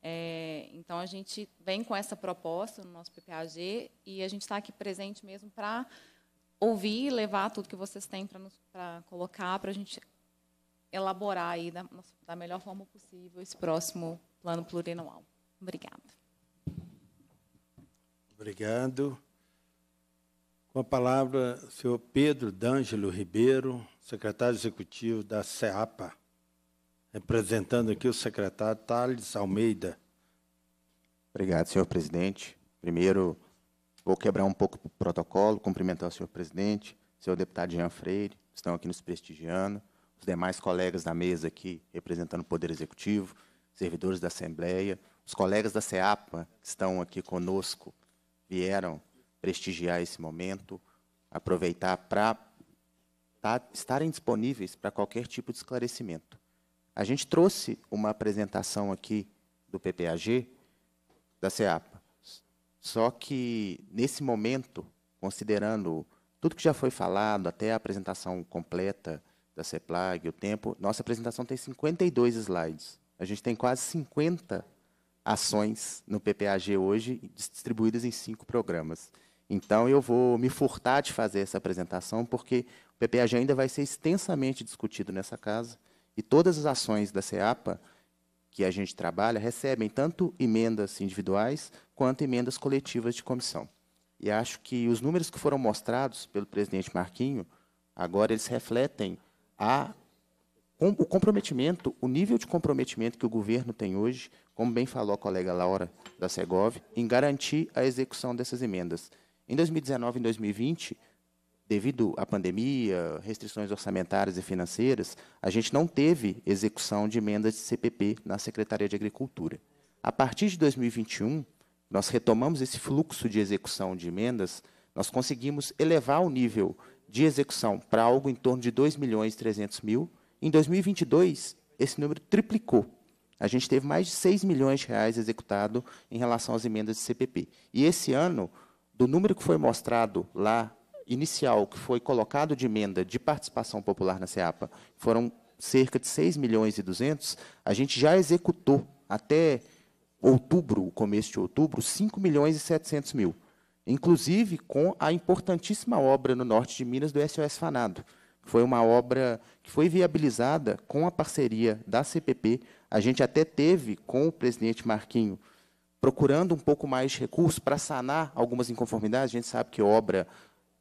É, então a gente vem com essa proposta no nosso PPAG e a gente está aqui presente mesmo para ouvir e levar tudo que vocês têm para colocar, para a gente elaborar aí da, da melhor forma possível esse próximo plano plurianual. Obrigada. Obrigado. Com a palavra, o senhor Pedro D'Ângelo Ribeiro, secretário executivo da CEAPA, representando aqui o secretário Thales Almeida. Obrigado, senhor presidente. Primeiro, vou quebrar um pouco o protocolo, cumprimentar o senhor presidente, senhor deputado Jean Freire, que estão aqui nos prestigiando, os demais colegas da mesa aqui, representando o Poder Executivo, servidores da Assembleia, os colegas da CEAPA, que estão aqui conosco, vieram prestigiar esse momento, aproveitar para tá, estarem disponíveis para qualquer tipo de esclarecimento. A gente trouxe uma apresentação aqui do PPAG, da CEAPA, só que, nesse momento, considerando tudo que já foi falado, até a apresentação completa da CEPLAG, o tempo. Nossa apresentação tem 52 slides. A gente tem quase 50 ações no PPAG hoje, distribuídas em cinco programas. Então, eu vou me furtar de fazer essa apresentação, porque o PPAG ainda vai ser extensamente discutido nessa casa, e todas as ações da CEAPA que a gente trabalha recebem tanto emendas individuais quanto emendas coletivas de comissão. E acho que os números que foram mostrados pelo presidente Marquinho, agora eles refletem a o comprometimento, o nível de comprometimento que o governo tem hoje, como bem falou a colega Laura da Segov, em garantir a execução dessas emendas. Em 2019 e 2020, devido à pandemia, restrições orçamentárias e financeiras, a gente não teve execução de emendas de CPP na Secretaria de Agricultura. A partir de 2021, nós retomamos esse fluxo de execução de emendas, nós conseguimos elevar o nível de execução para algo em torno de 2 milhões e 300 mil. Em 2022, esse número triplicou. A gente teve mais de 6 milhões de reais executado em relação às emendas de CPP. E esse ano, do número que foi mostrado lá, inicial, que foi colocado de emenda de participação popular na CEAPA, foram cerca de 6 milhões e 200, a gente já executou até outubro, o começo de outubro, 5 milhões e 700 mil inclusive com a importantíssima obra no norte de Minas do SOS Fanado, que foi uma obra que foi viabilizada com a parceria da CPP. A gente até teve com o presidente Marquinho procurando um pouco mais de recursos para sanar algumas inconformidades. A gente sabe que obra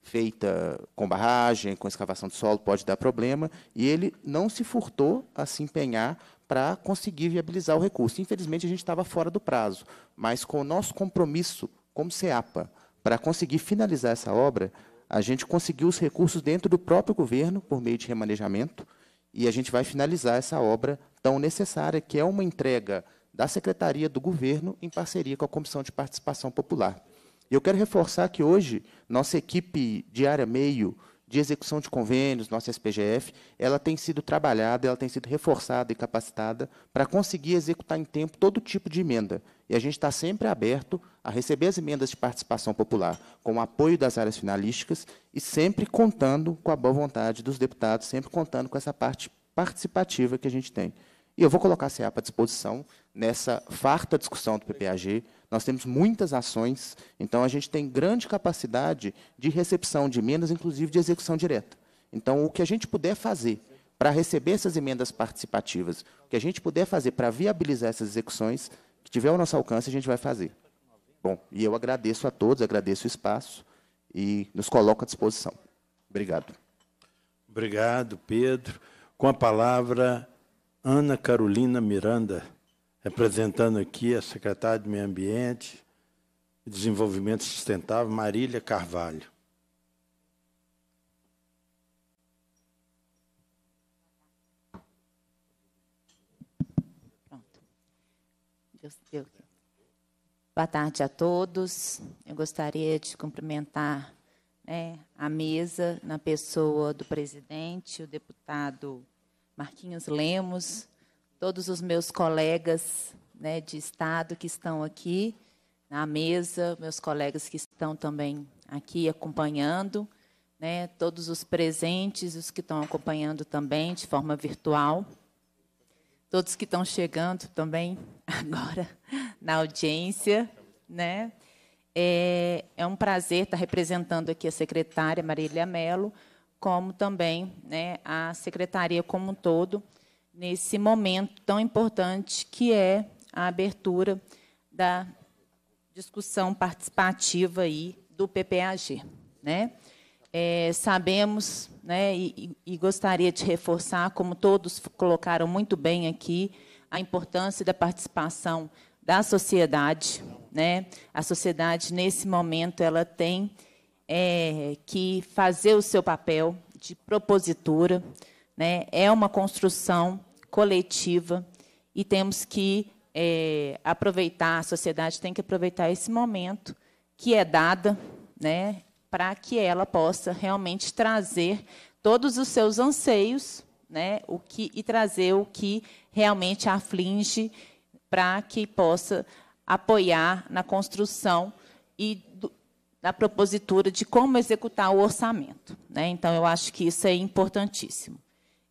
feita com barragem, com escavação de solo pode dar problema, e ele não se furtou a se empenhar para conseguir viabilizar o recurso. Infelizmente, a gente estava fora do prazo, mas com o nosso compromisso como CEAPA, para conseguir finalizar essa obra, a gente conseguiu os recursos dentro do próprio governo, por meio de remanejamento, e a gente vai finalizar essa obra tão necessária, que é uma entrega da Secretaria do Governo em parceria com a Comissão de Participação Popular. Eu quero reforçar que hoje, nossa equipe de área meio, de execução de convênios, nossa SPGF, ela tem sido trabalhada, ela tem sido reforçada e capacitada para conseguir executar em tempo todo tipo de emenda. E a gente está sempre aberto a receber as emendas de participação popular, com o apoio das áreas finalísticas e sempre contando com a boa vontade dos deputados, sempre contando com essa parte participativa que a gente tem. E eu vou colocar a CEAP à disposição nessa farta discussão do PPAG. Nós temos muitas ações, então a gente tem grande capacidade de recepção de emendas, inclusive de execução direta. Então, o que a gente puder fazer para receber essas emendas participativas, o que a gente puder fazer para viabilizar essas execuções, que tiver ao nosso alcance, a gente vai fazer. Bom, e eu agradeço a todos, agradeço o espaço e nos coloco à disposição. Obrigado. Obrigado, Pedro. Com a palavra, Ana Carolina Miranda representando aqui a secretária de Meio Ambiente e Desenvolvimento Sustentável, Marília Carvalho. Pronto. Boa tarde a todos. Eu gostaria de cumprimentar né, a mesa na pessoa do presidente, o deputado Marquinhos Lemos, todos os meus colegas né, de Estado que estão aqui na mesa, meus colegas que estão também aqui acompanhando, né, todos os presentes, os que estão acompanhando também de forma virtual, todos que estão chegando também agora na audiência. Né? É, é um prazer estar representando aqui a secretária Marília Mello, como também né, a secretaria como um todo nesse momento tão importante que é a abertura da discussão participativa aí do PPAG. Né? É, sabemos, né, e, e, gostaria de reforçar, como todos colocaram muito bem aqui, a importância da participação da sociedade. Né? A sociedade, nesse momento, ela tem é, que fazer o seu papel de propositura, né? É uma construção coletiva e temos que é, aproveitar, a sociedade tem que aproveitar esse momento que é dada né, para que ela possa realmente trazer todos os seus anseios né, o que, e trazer o que realmente aflige para que possa apoiar na construção e do, na propositura de como executar o orçamento. Né? Então, eu acho que isso é importantíssimo.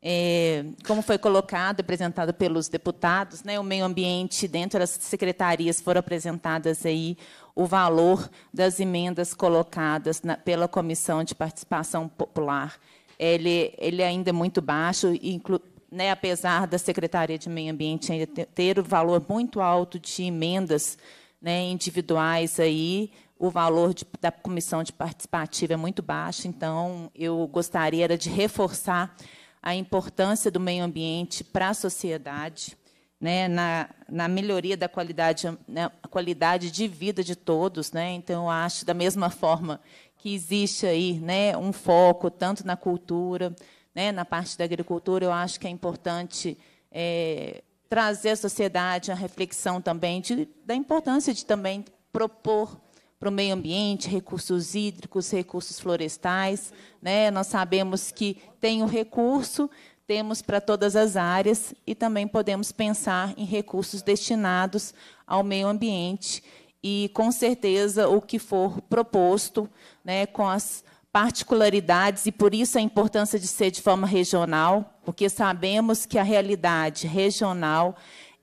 É, como foi colocado, apresentado pelos deputados, né, o meio ambiente dentro das secretarias foram apresentadas aí o valor das emendas colocadas na, pela comissão de participação popular. Ele, ele ainda é muito baixo, inclu, né, apesar da secretaria de meio ambiente ainda ter, ter o valor muito alto de emendas né, individuais aí, o valor de, da comissão de participativa é muito baixo. Então, eu gostaria de reforçar a importância do meio ambiente para a sociedade, né, na, na melhoria da qualidade, né, qualidade de vida de todos. Né? Então, eu acho, da mesma forma que existe aí né, um foco tanto na cultura, né, na parte da agricultura, eu acho que é importante é, trazer à sociedade a reflexão também de, da importância de também propor para o meio ambiente, recursos hídricos, recursos florestais. Né? Nós sabemos que tem o recurso, temos para todas as áreas e também podemos pensar em recursos destinados ao meio ambiente. E, com certeza, o que for proposto, né, com as particularidades, e por isso a importância de ser de forma regional, porque sabemos que a realidade regional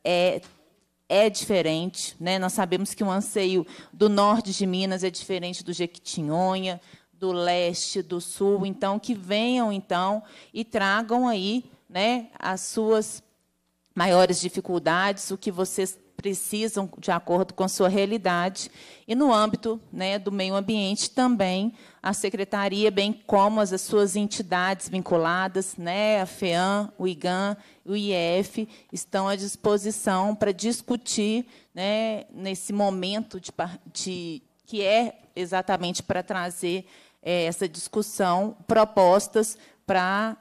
é é diferente. Né? Nós sabemos que o anseio do norte de Minas é diferente do Jequitinhonha, do leste, do sul. Então, que venham, então, e tragam aí né, as suas maiores dificuldades, o que vocês precisam, de acordo com sua realidade. E no âmbito né, do meio ambiente também, a secretaria, bem como as suas entidades vinculadas, né, a FEAM, o IGAN, o IEF, estão à disposição para discutir, né, nesse momento de, de, que é exatamente para trazer é, essa discussão, propostas para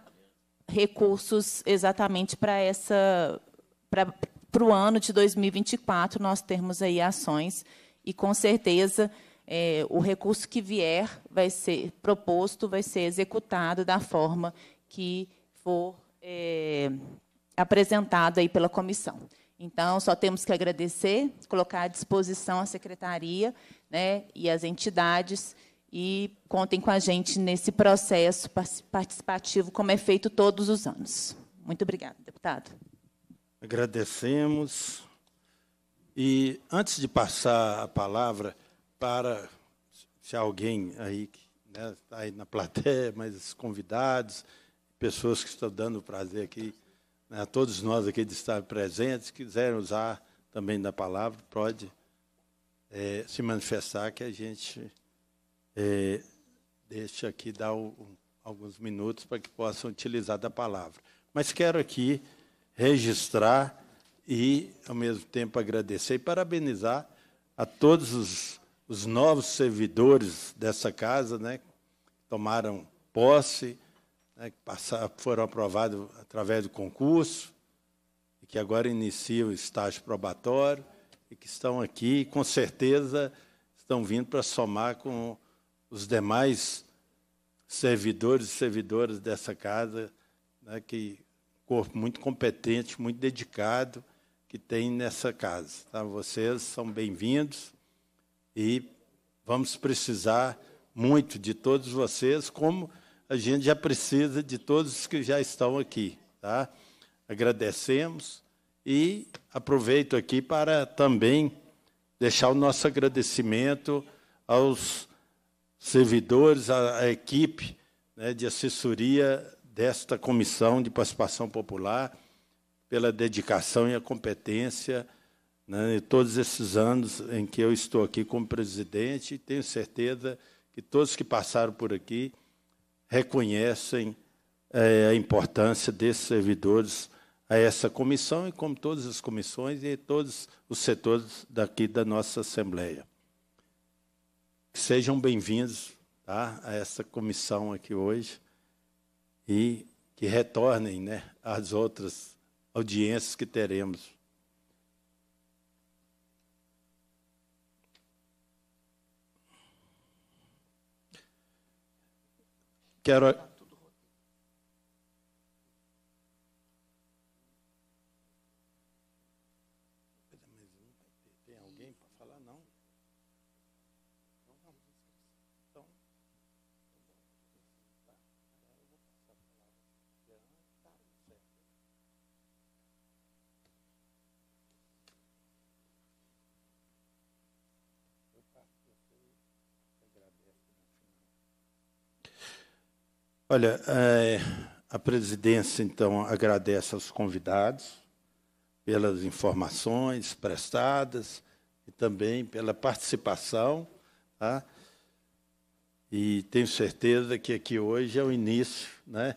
recursos exatamente para essa para o ano de 2024 nós termos aí ações e com certeza é, o recurso que vier vai ser proposto, vai ser executado da forma que for é, apresentado aí pela comissão. Então, só temos que agradecer, colocar à disposição a secretaria né, e as entidades e contem com a gente nesse processo participativo, como é feito todos os anos. Muito obrigada, deputado. Agradecemos. E antes de passar a palavra para se alguém aí né, está aí na plateia, mas convidados, pessoas que estão dando o prazer aqui, né, a todos nós aqui de estar presentes, quiserem usar também da palavra, pode é, se manifestar que a gente é, deixa aqui dar o, alguns minutos para que possam utilizar da palavra. Mas quero aqui registrar e, ao mesmo tempo, agradecer e parabenizar a todos os, os novos servidores dessa casa, né, que tomaram posse, né, que passaram, foram aprovados através do concurso, e que agora iniciam o estágio probatório, e que estão aqui, e, com certeza, estão vindo para somar com os demais servidores e servidoras dessa casa, né, que corpo muito competente, muito dedicado que tem nessa casa. Tá? Vocês são bem-vindos e vamos precisar muito de todos vocês, como a gente já precisa de todos que já estão aqui. Tá? Agradecemos e aproveito aqui para também deixar o nosso agradecimento aos servidores, à, à equipe né, de assessoria desta Comissão de Participação Popular pela dedicação e a competência né, em todos esses anos em que eu estou aqui como presidente e tenho certeza que todos que passaram por aqui reconhecem é, a importância desses servidores a essa comissão e como todas as comissões e todos os setores daqui da nossa Assembleia. sejam bem-vindos tá, a essa comissão aqui hoje e que retornem né, às outras audiências que teremos. Quero Olha, eh, a presidência, então, agradece aos convidados pelas informações prestadas e também pela participação. Tá? E tenho certeza que aqui hoje é o início né,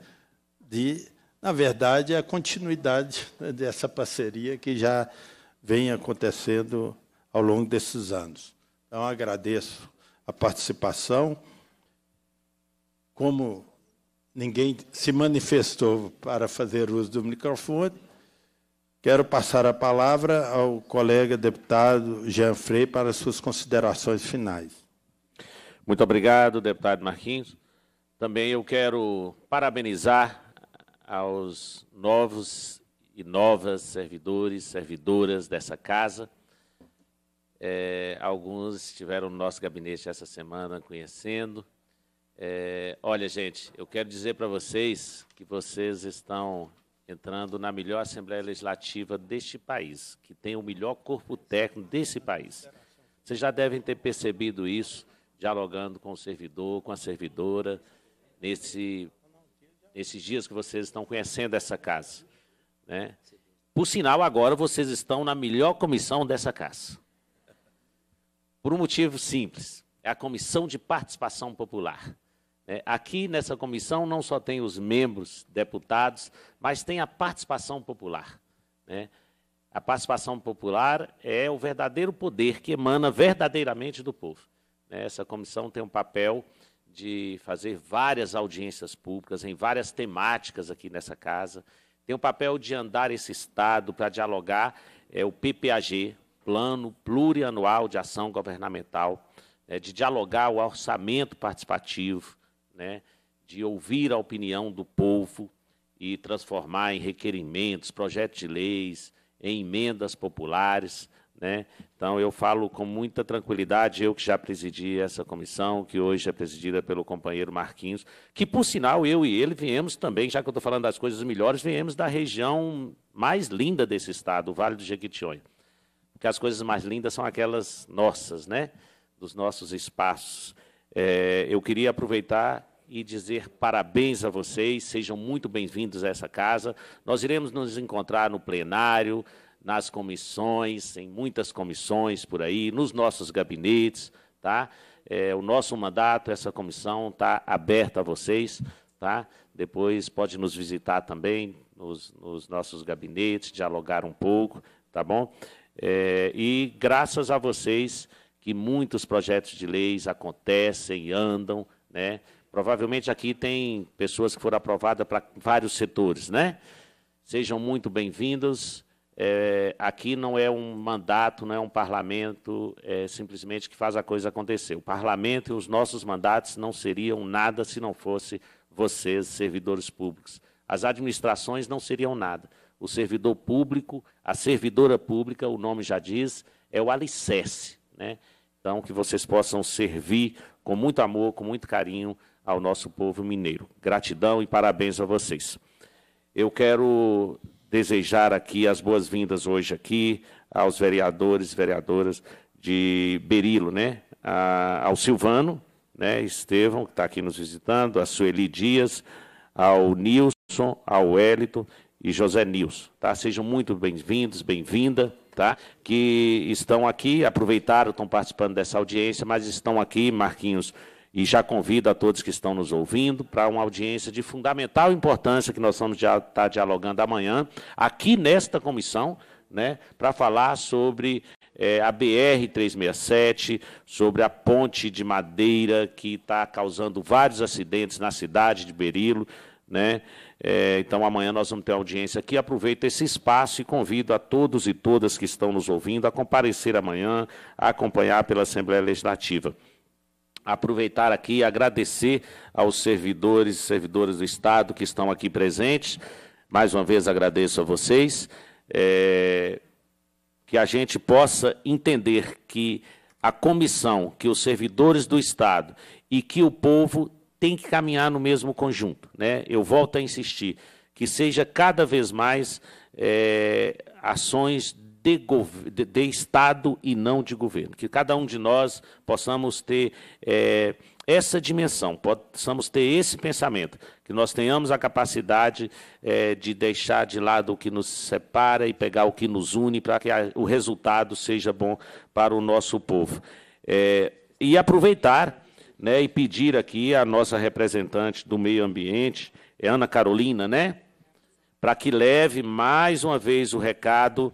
de, na verdade, a continuidade né, dessa parceria que já vem acontecendo ao longo desses anos. Então, agradeço a participação. Como ninguém se manifestou para fazer uso do microfone. Quero passar a palavra ao colega deputado Jean Frei para suas considerações finais. Muito obrigado, deputado Marquinhos. Também eu quero parabenizar aos novos e novas servidores, servidoras dessa casa. É, alguns estiveram no nosso gabinete essa semana conhecendo. É, olha, gente, eu quero dizer para vocês que vocês estão entrando na melhor Assembleia Legislativa deste país, que tem o melhor corpo técnico desse país. Vocês já devem ter percebido isso, dialogando com o servidor, com a servidora, nesse, nesses dias que vocês estão conhecendo essa casa. Né? Por sinal, agora vocês estão na melhor comissão dessa casa. Por um motivo simples: é a Comissão de Participação Popular. É, aqui nessa comissão não só tem os membros, deputados, mas tem a participação popular. Né? A participação popular é o verdadeiro poder que emana verdadeiramente do povo. Né? Essa comissão tem um papel de fazer várias audiências públicas em várias temáticas aqui nessa casa, tem o papel de andar esse Estado para dialogar é, o PPAG, Plano Plurianual de Ação Governamental, é, de dialogar o orçamento participativo, né, de ouvir a opinião do povo e transformar em requerimentos, projetos de leis, em emendas populares. Né? Então, eu falo com muita tranquilidade, eu que já presidi essa comissão, que hoje é presidida pelo companheiro Marquinhos, que, por sinal, eu e ele viemos também, já que eu estou falando das coisas melhores, viemos da região mais linda desse estado, o Vale do Jequitinhonha. Porque as coisas mais lindas são aquelas nossas, né? dos nossos espaços. É, eu queria aproveitar e dizer parabéns a vocês, sejam muito bem-vindos a essa casa. Nós iremos nos encontrar no plenário, nas comissões, em muitas comissões por aí, nos nossos gabinetes, tá? É, o nosso mandato, essa comissão está aberta a vocês, tá? Depois pode nos visitar também nos, nos nossos gabinetes, dialogar um pouco, tá bom? É, e graças a vocês que muitos projetos de leis acontecem, e andam, né? Provavelmente aqui tem pessoas que foram aprovadas para vários setores, né? Sejam muito bem-vindos. É, aqui não é um mandato, não é um parlamento é, simplesmente que faz a coisa acontecer. O parlamento e os nossos mandatos não seriam nada se não fosse vocês, servidores públicos. As administrações não seriam nada. O servidor público, a servidora pública, o nome já diz, é o alicerce. Né? Então, que vocês possam servir com muito amor, com muito carinho ao nosso povo mineiro. Gratidão e parabéns a vocês. Eu quero desejar aqui as boas-vindas hoje aqui aos vereadores, vereadoras de Berilo, né? A, ao Silvano, né? Estevão, que está aqui nos visitando, a Sueli Dias, ao Nilson, ao Elito e José Nilson, tá? Sejam muito bem-vindos, bem-vinda, tá? Que estão aqui, aproveitaram, estão participando dessa audiência, mas estão aqui, Marquinhos, e já convido a todos que estão nos ouvindo para uma audiência de fundamental importância que nós vamos estar tá dialogando amanhã, aqui nesta comissão, né, para falar sobre é, a BR-367, sobre a ponte de madeira que está causando vários acidentes na cidade de Berilo. Né? É, então, amanhã nós vamos ter audiência aqui. Aproveito esse espaço e convido a todos e todas que estão nos ouvindo a comparecer amanhã, a acompanhar pela Assembleia Legislativa aproveitar aqui e agradecer aos servidores e servidoras do Estado que estão aqui presentes. Mais uma vez agradeço a vocês. É, que a gente possa entender que a comissão, que os servidores do Estado e que o povo tem que caminhar no mesmo conjunto. Né? Eu volto a insistir, que seja cada vez mais é, ações de, de, de, Estado e não de governo. Que cada um de nós possamos ter é, essa dimensão, possamos ter esse pensamento, que nós tenhamos a capacidade é, de deixar de lado o que nos separa e pegar o que nos une para que a, o resultado seja bom para o nosso povo. É, e aproveitar né, e pedir aqui a nossa representante do meio ambiente, Ana Carolina, né? Para que leve mais uma vez o recado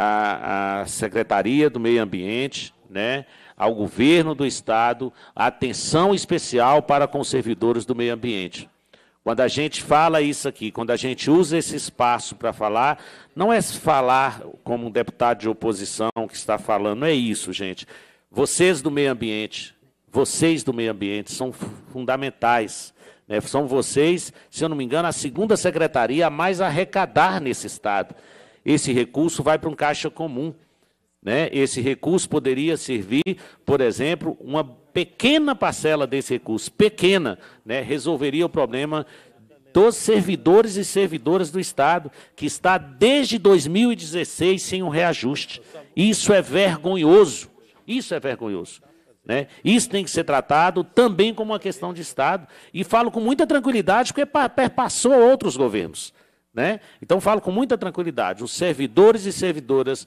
à, à Secretaria do Meio Ambiente, né, ao governo do Estado, atenção especial para com os servidores do meio ambiente. Quando a gente fala isso aqui, quando a gente usa esse espaço para falar, não é falar como um deputado de oposição que está falando, não é isso, gente. Vocês do meio ambiente, vocês do meio ambiente são fundamentais. Né? São vocês, se eu não me engano, a segunda secretaria a mais arrecadar nesse Estado esse recurso vai para um caixa comum. Né? Esse recurso poderia servir, por exemplo, uma pequena parcela desse recurso, pequena, né? resolveria o problema dos servidores e servidoras do Estado, que está desde 2016 sem um reajuste. Isso é vergonhoso. Isso é vergonhoso. Né? Isso tem que ser tratado também como uma questão de Estado. E falo com muita tranquilidade, porque perpassou outros governos. Né? Então, falo com muita tranquilidade: os servidores e servidoras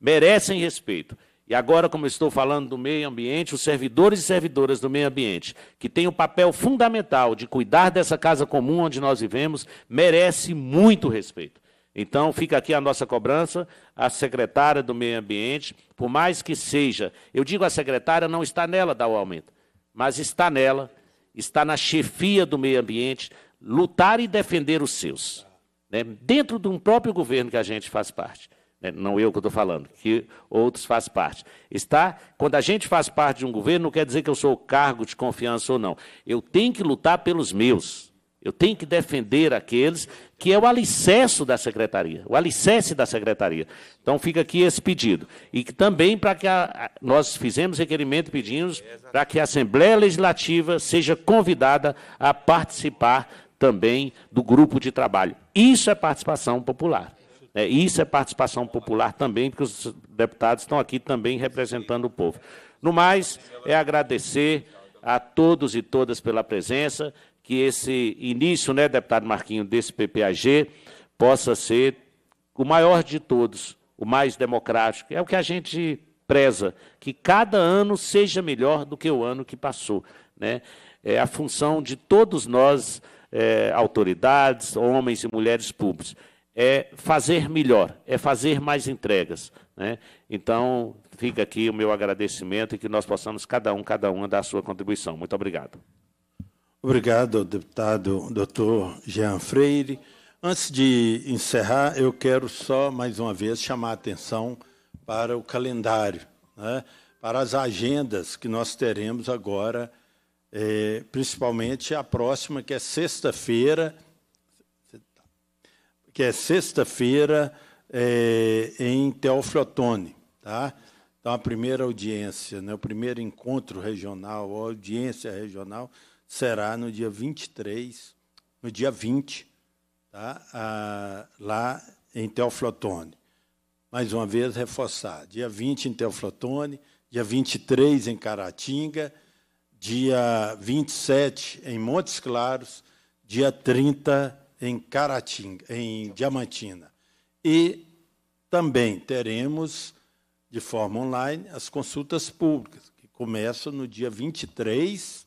merecem respeito. E agora, como eu estou falando do meio ambiente, os servidores e servidoras do meio ambiente, que têm o papel fundamental de cuidar dessa casa comum onde nós vivemos, merece muito respeito. Então, fica aqui a nossa cobrança à secretária do Meio Ambiente, por mais que seja, eu digo a secretária, não está nela dar o aumento, mas está nela, está na chefia do Meio Ambiente, lutar e defender os seus né, dentro de um próprio governo que a gente faz parte. Né, não eu que estou falando, que outros fazem parte. Está, quando a gente faz parte de um governo, não quer dizer que eu sou o cargo de confiança ou não. Eu tenho que lutar pelos meus. Eu tenho que defender aqueles que é o alicerce da secretaria, o alicerce da secretaria. Então fica aqui esse pedido. E que também para que a, nós fizemos requerimento, pedimos para que a Assembleia Legislativa seja convidada a participar também do grupo de trabalho. Isso é participação popular. É, isso é participação popular também, porque os deputados estão aqui também representando o povo. No mais, é agradecer a todos e todas pela presença, que esse início, né, deputado Marquinho, desse PPAG possa ser o maior de todos, o mais democrático. É o que a gente preza, que cada ano seja melhor do que o ano que passou. Né? É a função de todos nós é, autoridades, homens e mulheres públicos. É fazer melhor, é fazer mais entregas. Né? Então, fica aqui o meu agradecimento e que nós possamos, cada um, cada uma, dar a sua contribuição. Muito obrigado. Obrigado, deputado doutor Jean Freire. Antes de encerrar, eu quero só, mais uma vez, chamar a atenção para o calendário, né? para as agendas que nós teremos agora é, principalmente a próxima, que é sexta-feira, que é sexta-feira é, em Teoflotone. Tá? Então, a primeira audiência, né, o primeiro encontro regional, a audiência regional, será no dia 23, no dia 20, tá? Ah, lá em Teoflotone. Mais uma vez, reforçar, dia 20 em Teoflotone, dia 23 em Caratinga, dia 27 em Montes Claros, dia 30 em Caratinga, em Diamantina. E também teremos de forma online as consultas públicas, que começam no dia 23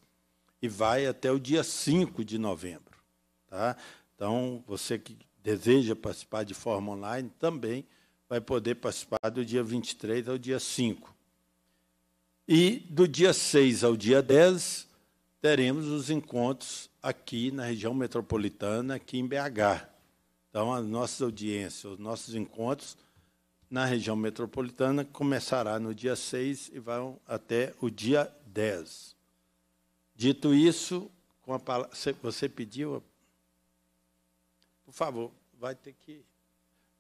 e vai até o dia 5 de novembro, tá? Então, você que deseja participar de forma online também vai poder participar do dia 23 ao dia 5. E do dia 6 ao dia 10, teremos os encontros aqui na região metropolitana, aqui em BH. Então, as nossas audiências, os nossos encontros na região metropolitana começará no dia 6 e vão até o dia 10. Dito isso, com a palavra, você pediu, por favor, vai ter que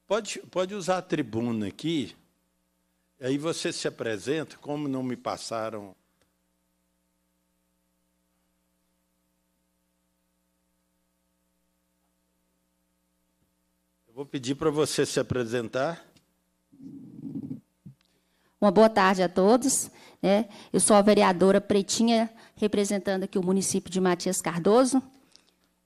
pode pode usar a tribuna aqui. Aí você se apresenta, como não me passaram. Eu vou pedir para você se apresentar. Uma boa tarde a todos. Né? Eu sou a vereadora Pretinha, representando aqui o município de Matias Cardoso.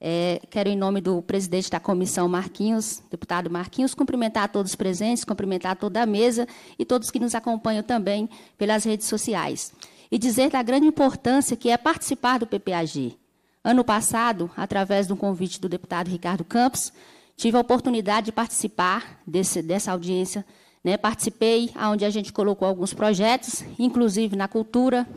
É, quero, em nome do presidente da comissão, Marquinhos, deputado Marquinhos, cumprimentar todos os presentes, cumprimentar toda a mesa e todos que nos acompanham também pelas redes sociais. E dizer da grande importância que é participar do PPAG. Ano passado, através de um convite do deputado Ricardo Campos, tive a oportunidade de participar desse, dessa audiência. Né? Participei, onde a gente colocou alguns projetos, inclusive na cultura,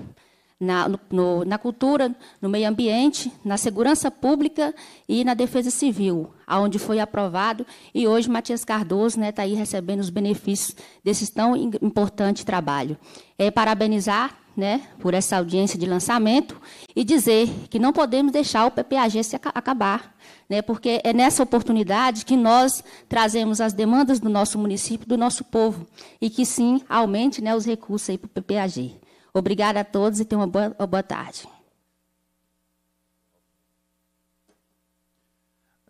na, no, na cultura, no meio ambiente, na segurança pública e na defesa civil, aonde foi aprovado e hoje Matias Cardoso está né, tá aí recebendo os benefícios desse tão importante trabalho. É, parabenizar né, por essa audiência de lançamento e dizer que não podemos deixar o PPAG se acabar, né, porque é nessa oportunidade que nós trazemos as demandas do nosso município, do nosso povo, e que sim aumente né, os recursos para o PPAG. Obrigada a todos e tenham uma boa, uma boa tarde.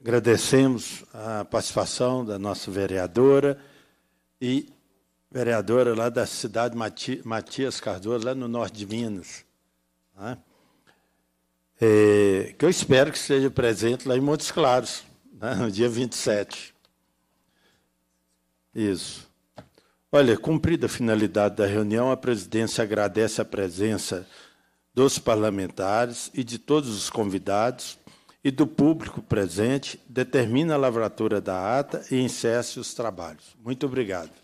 Agradecemos a participação da nossa vereadora e vereadora lá da cidade Matias Cardoso, lá no norte de Minas. Né? É, que eu espero que esteja presente lá em Montes Claros, né? no dia 27. Isso. Olha, cumprida a finalidade da reunião, a presidência agradece a presença dos parlamentares e de todos os convidados e do público presente, determina a lavratura da ata e encerra os trabalhos. Muito obrigado.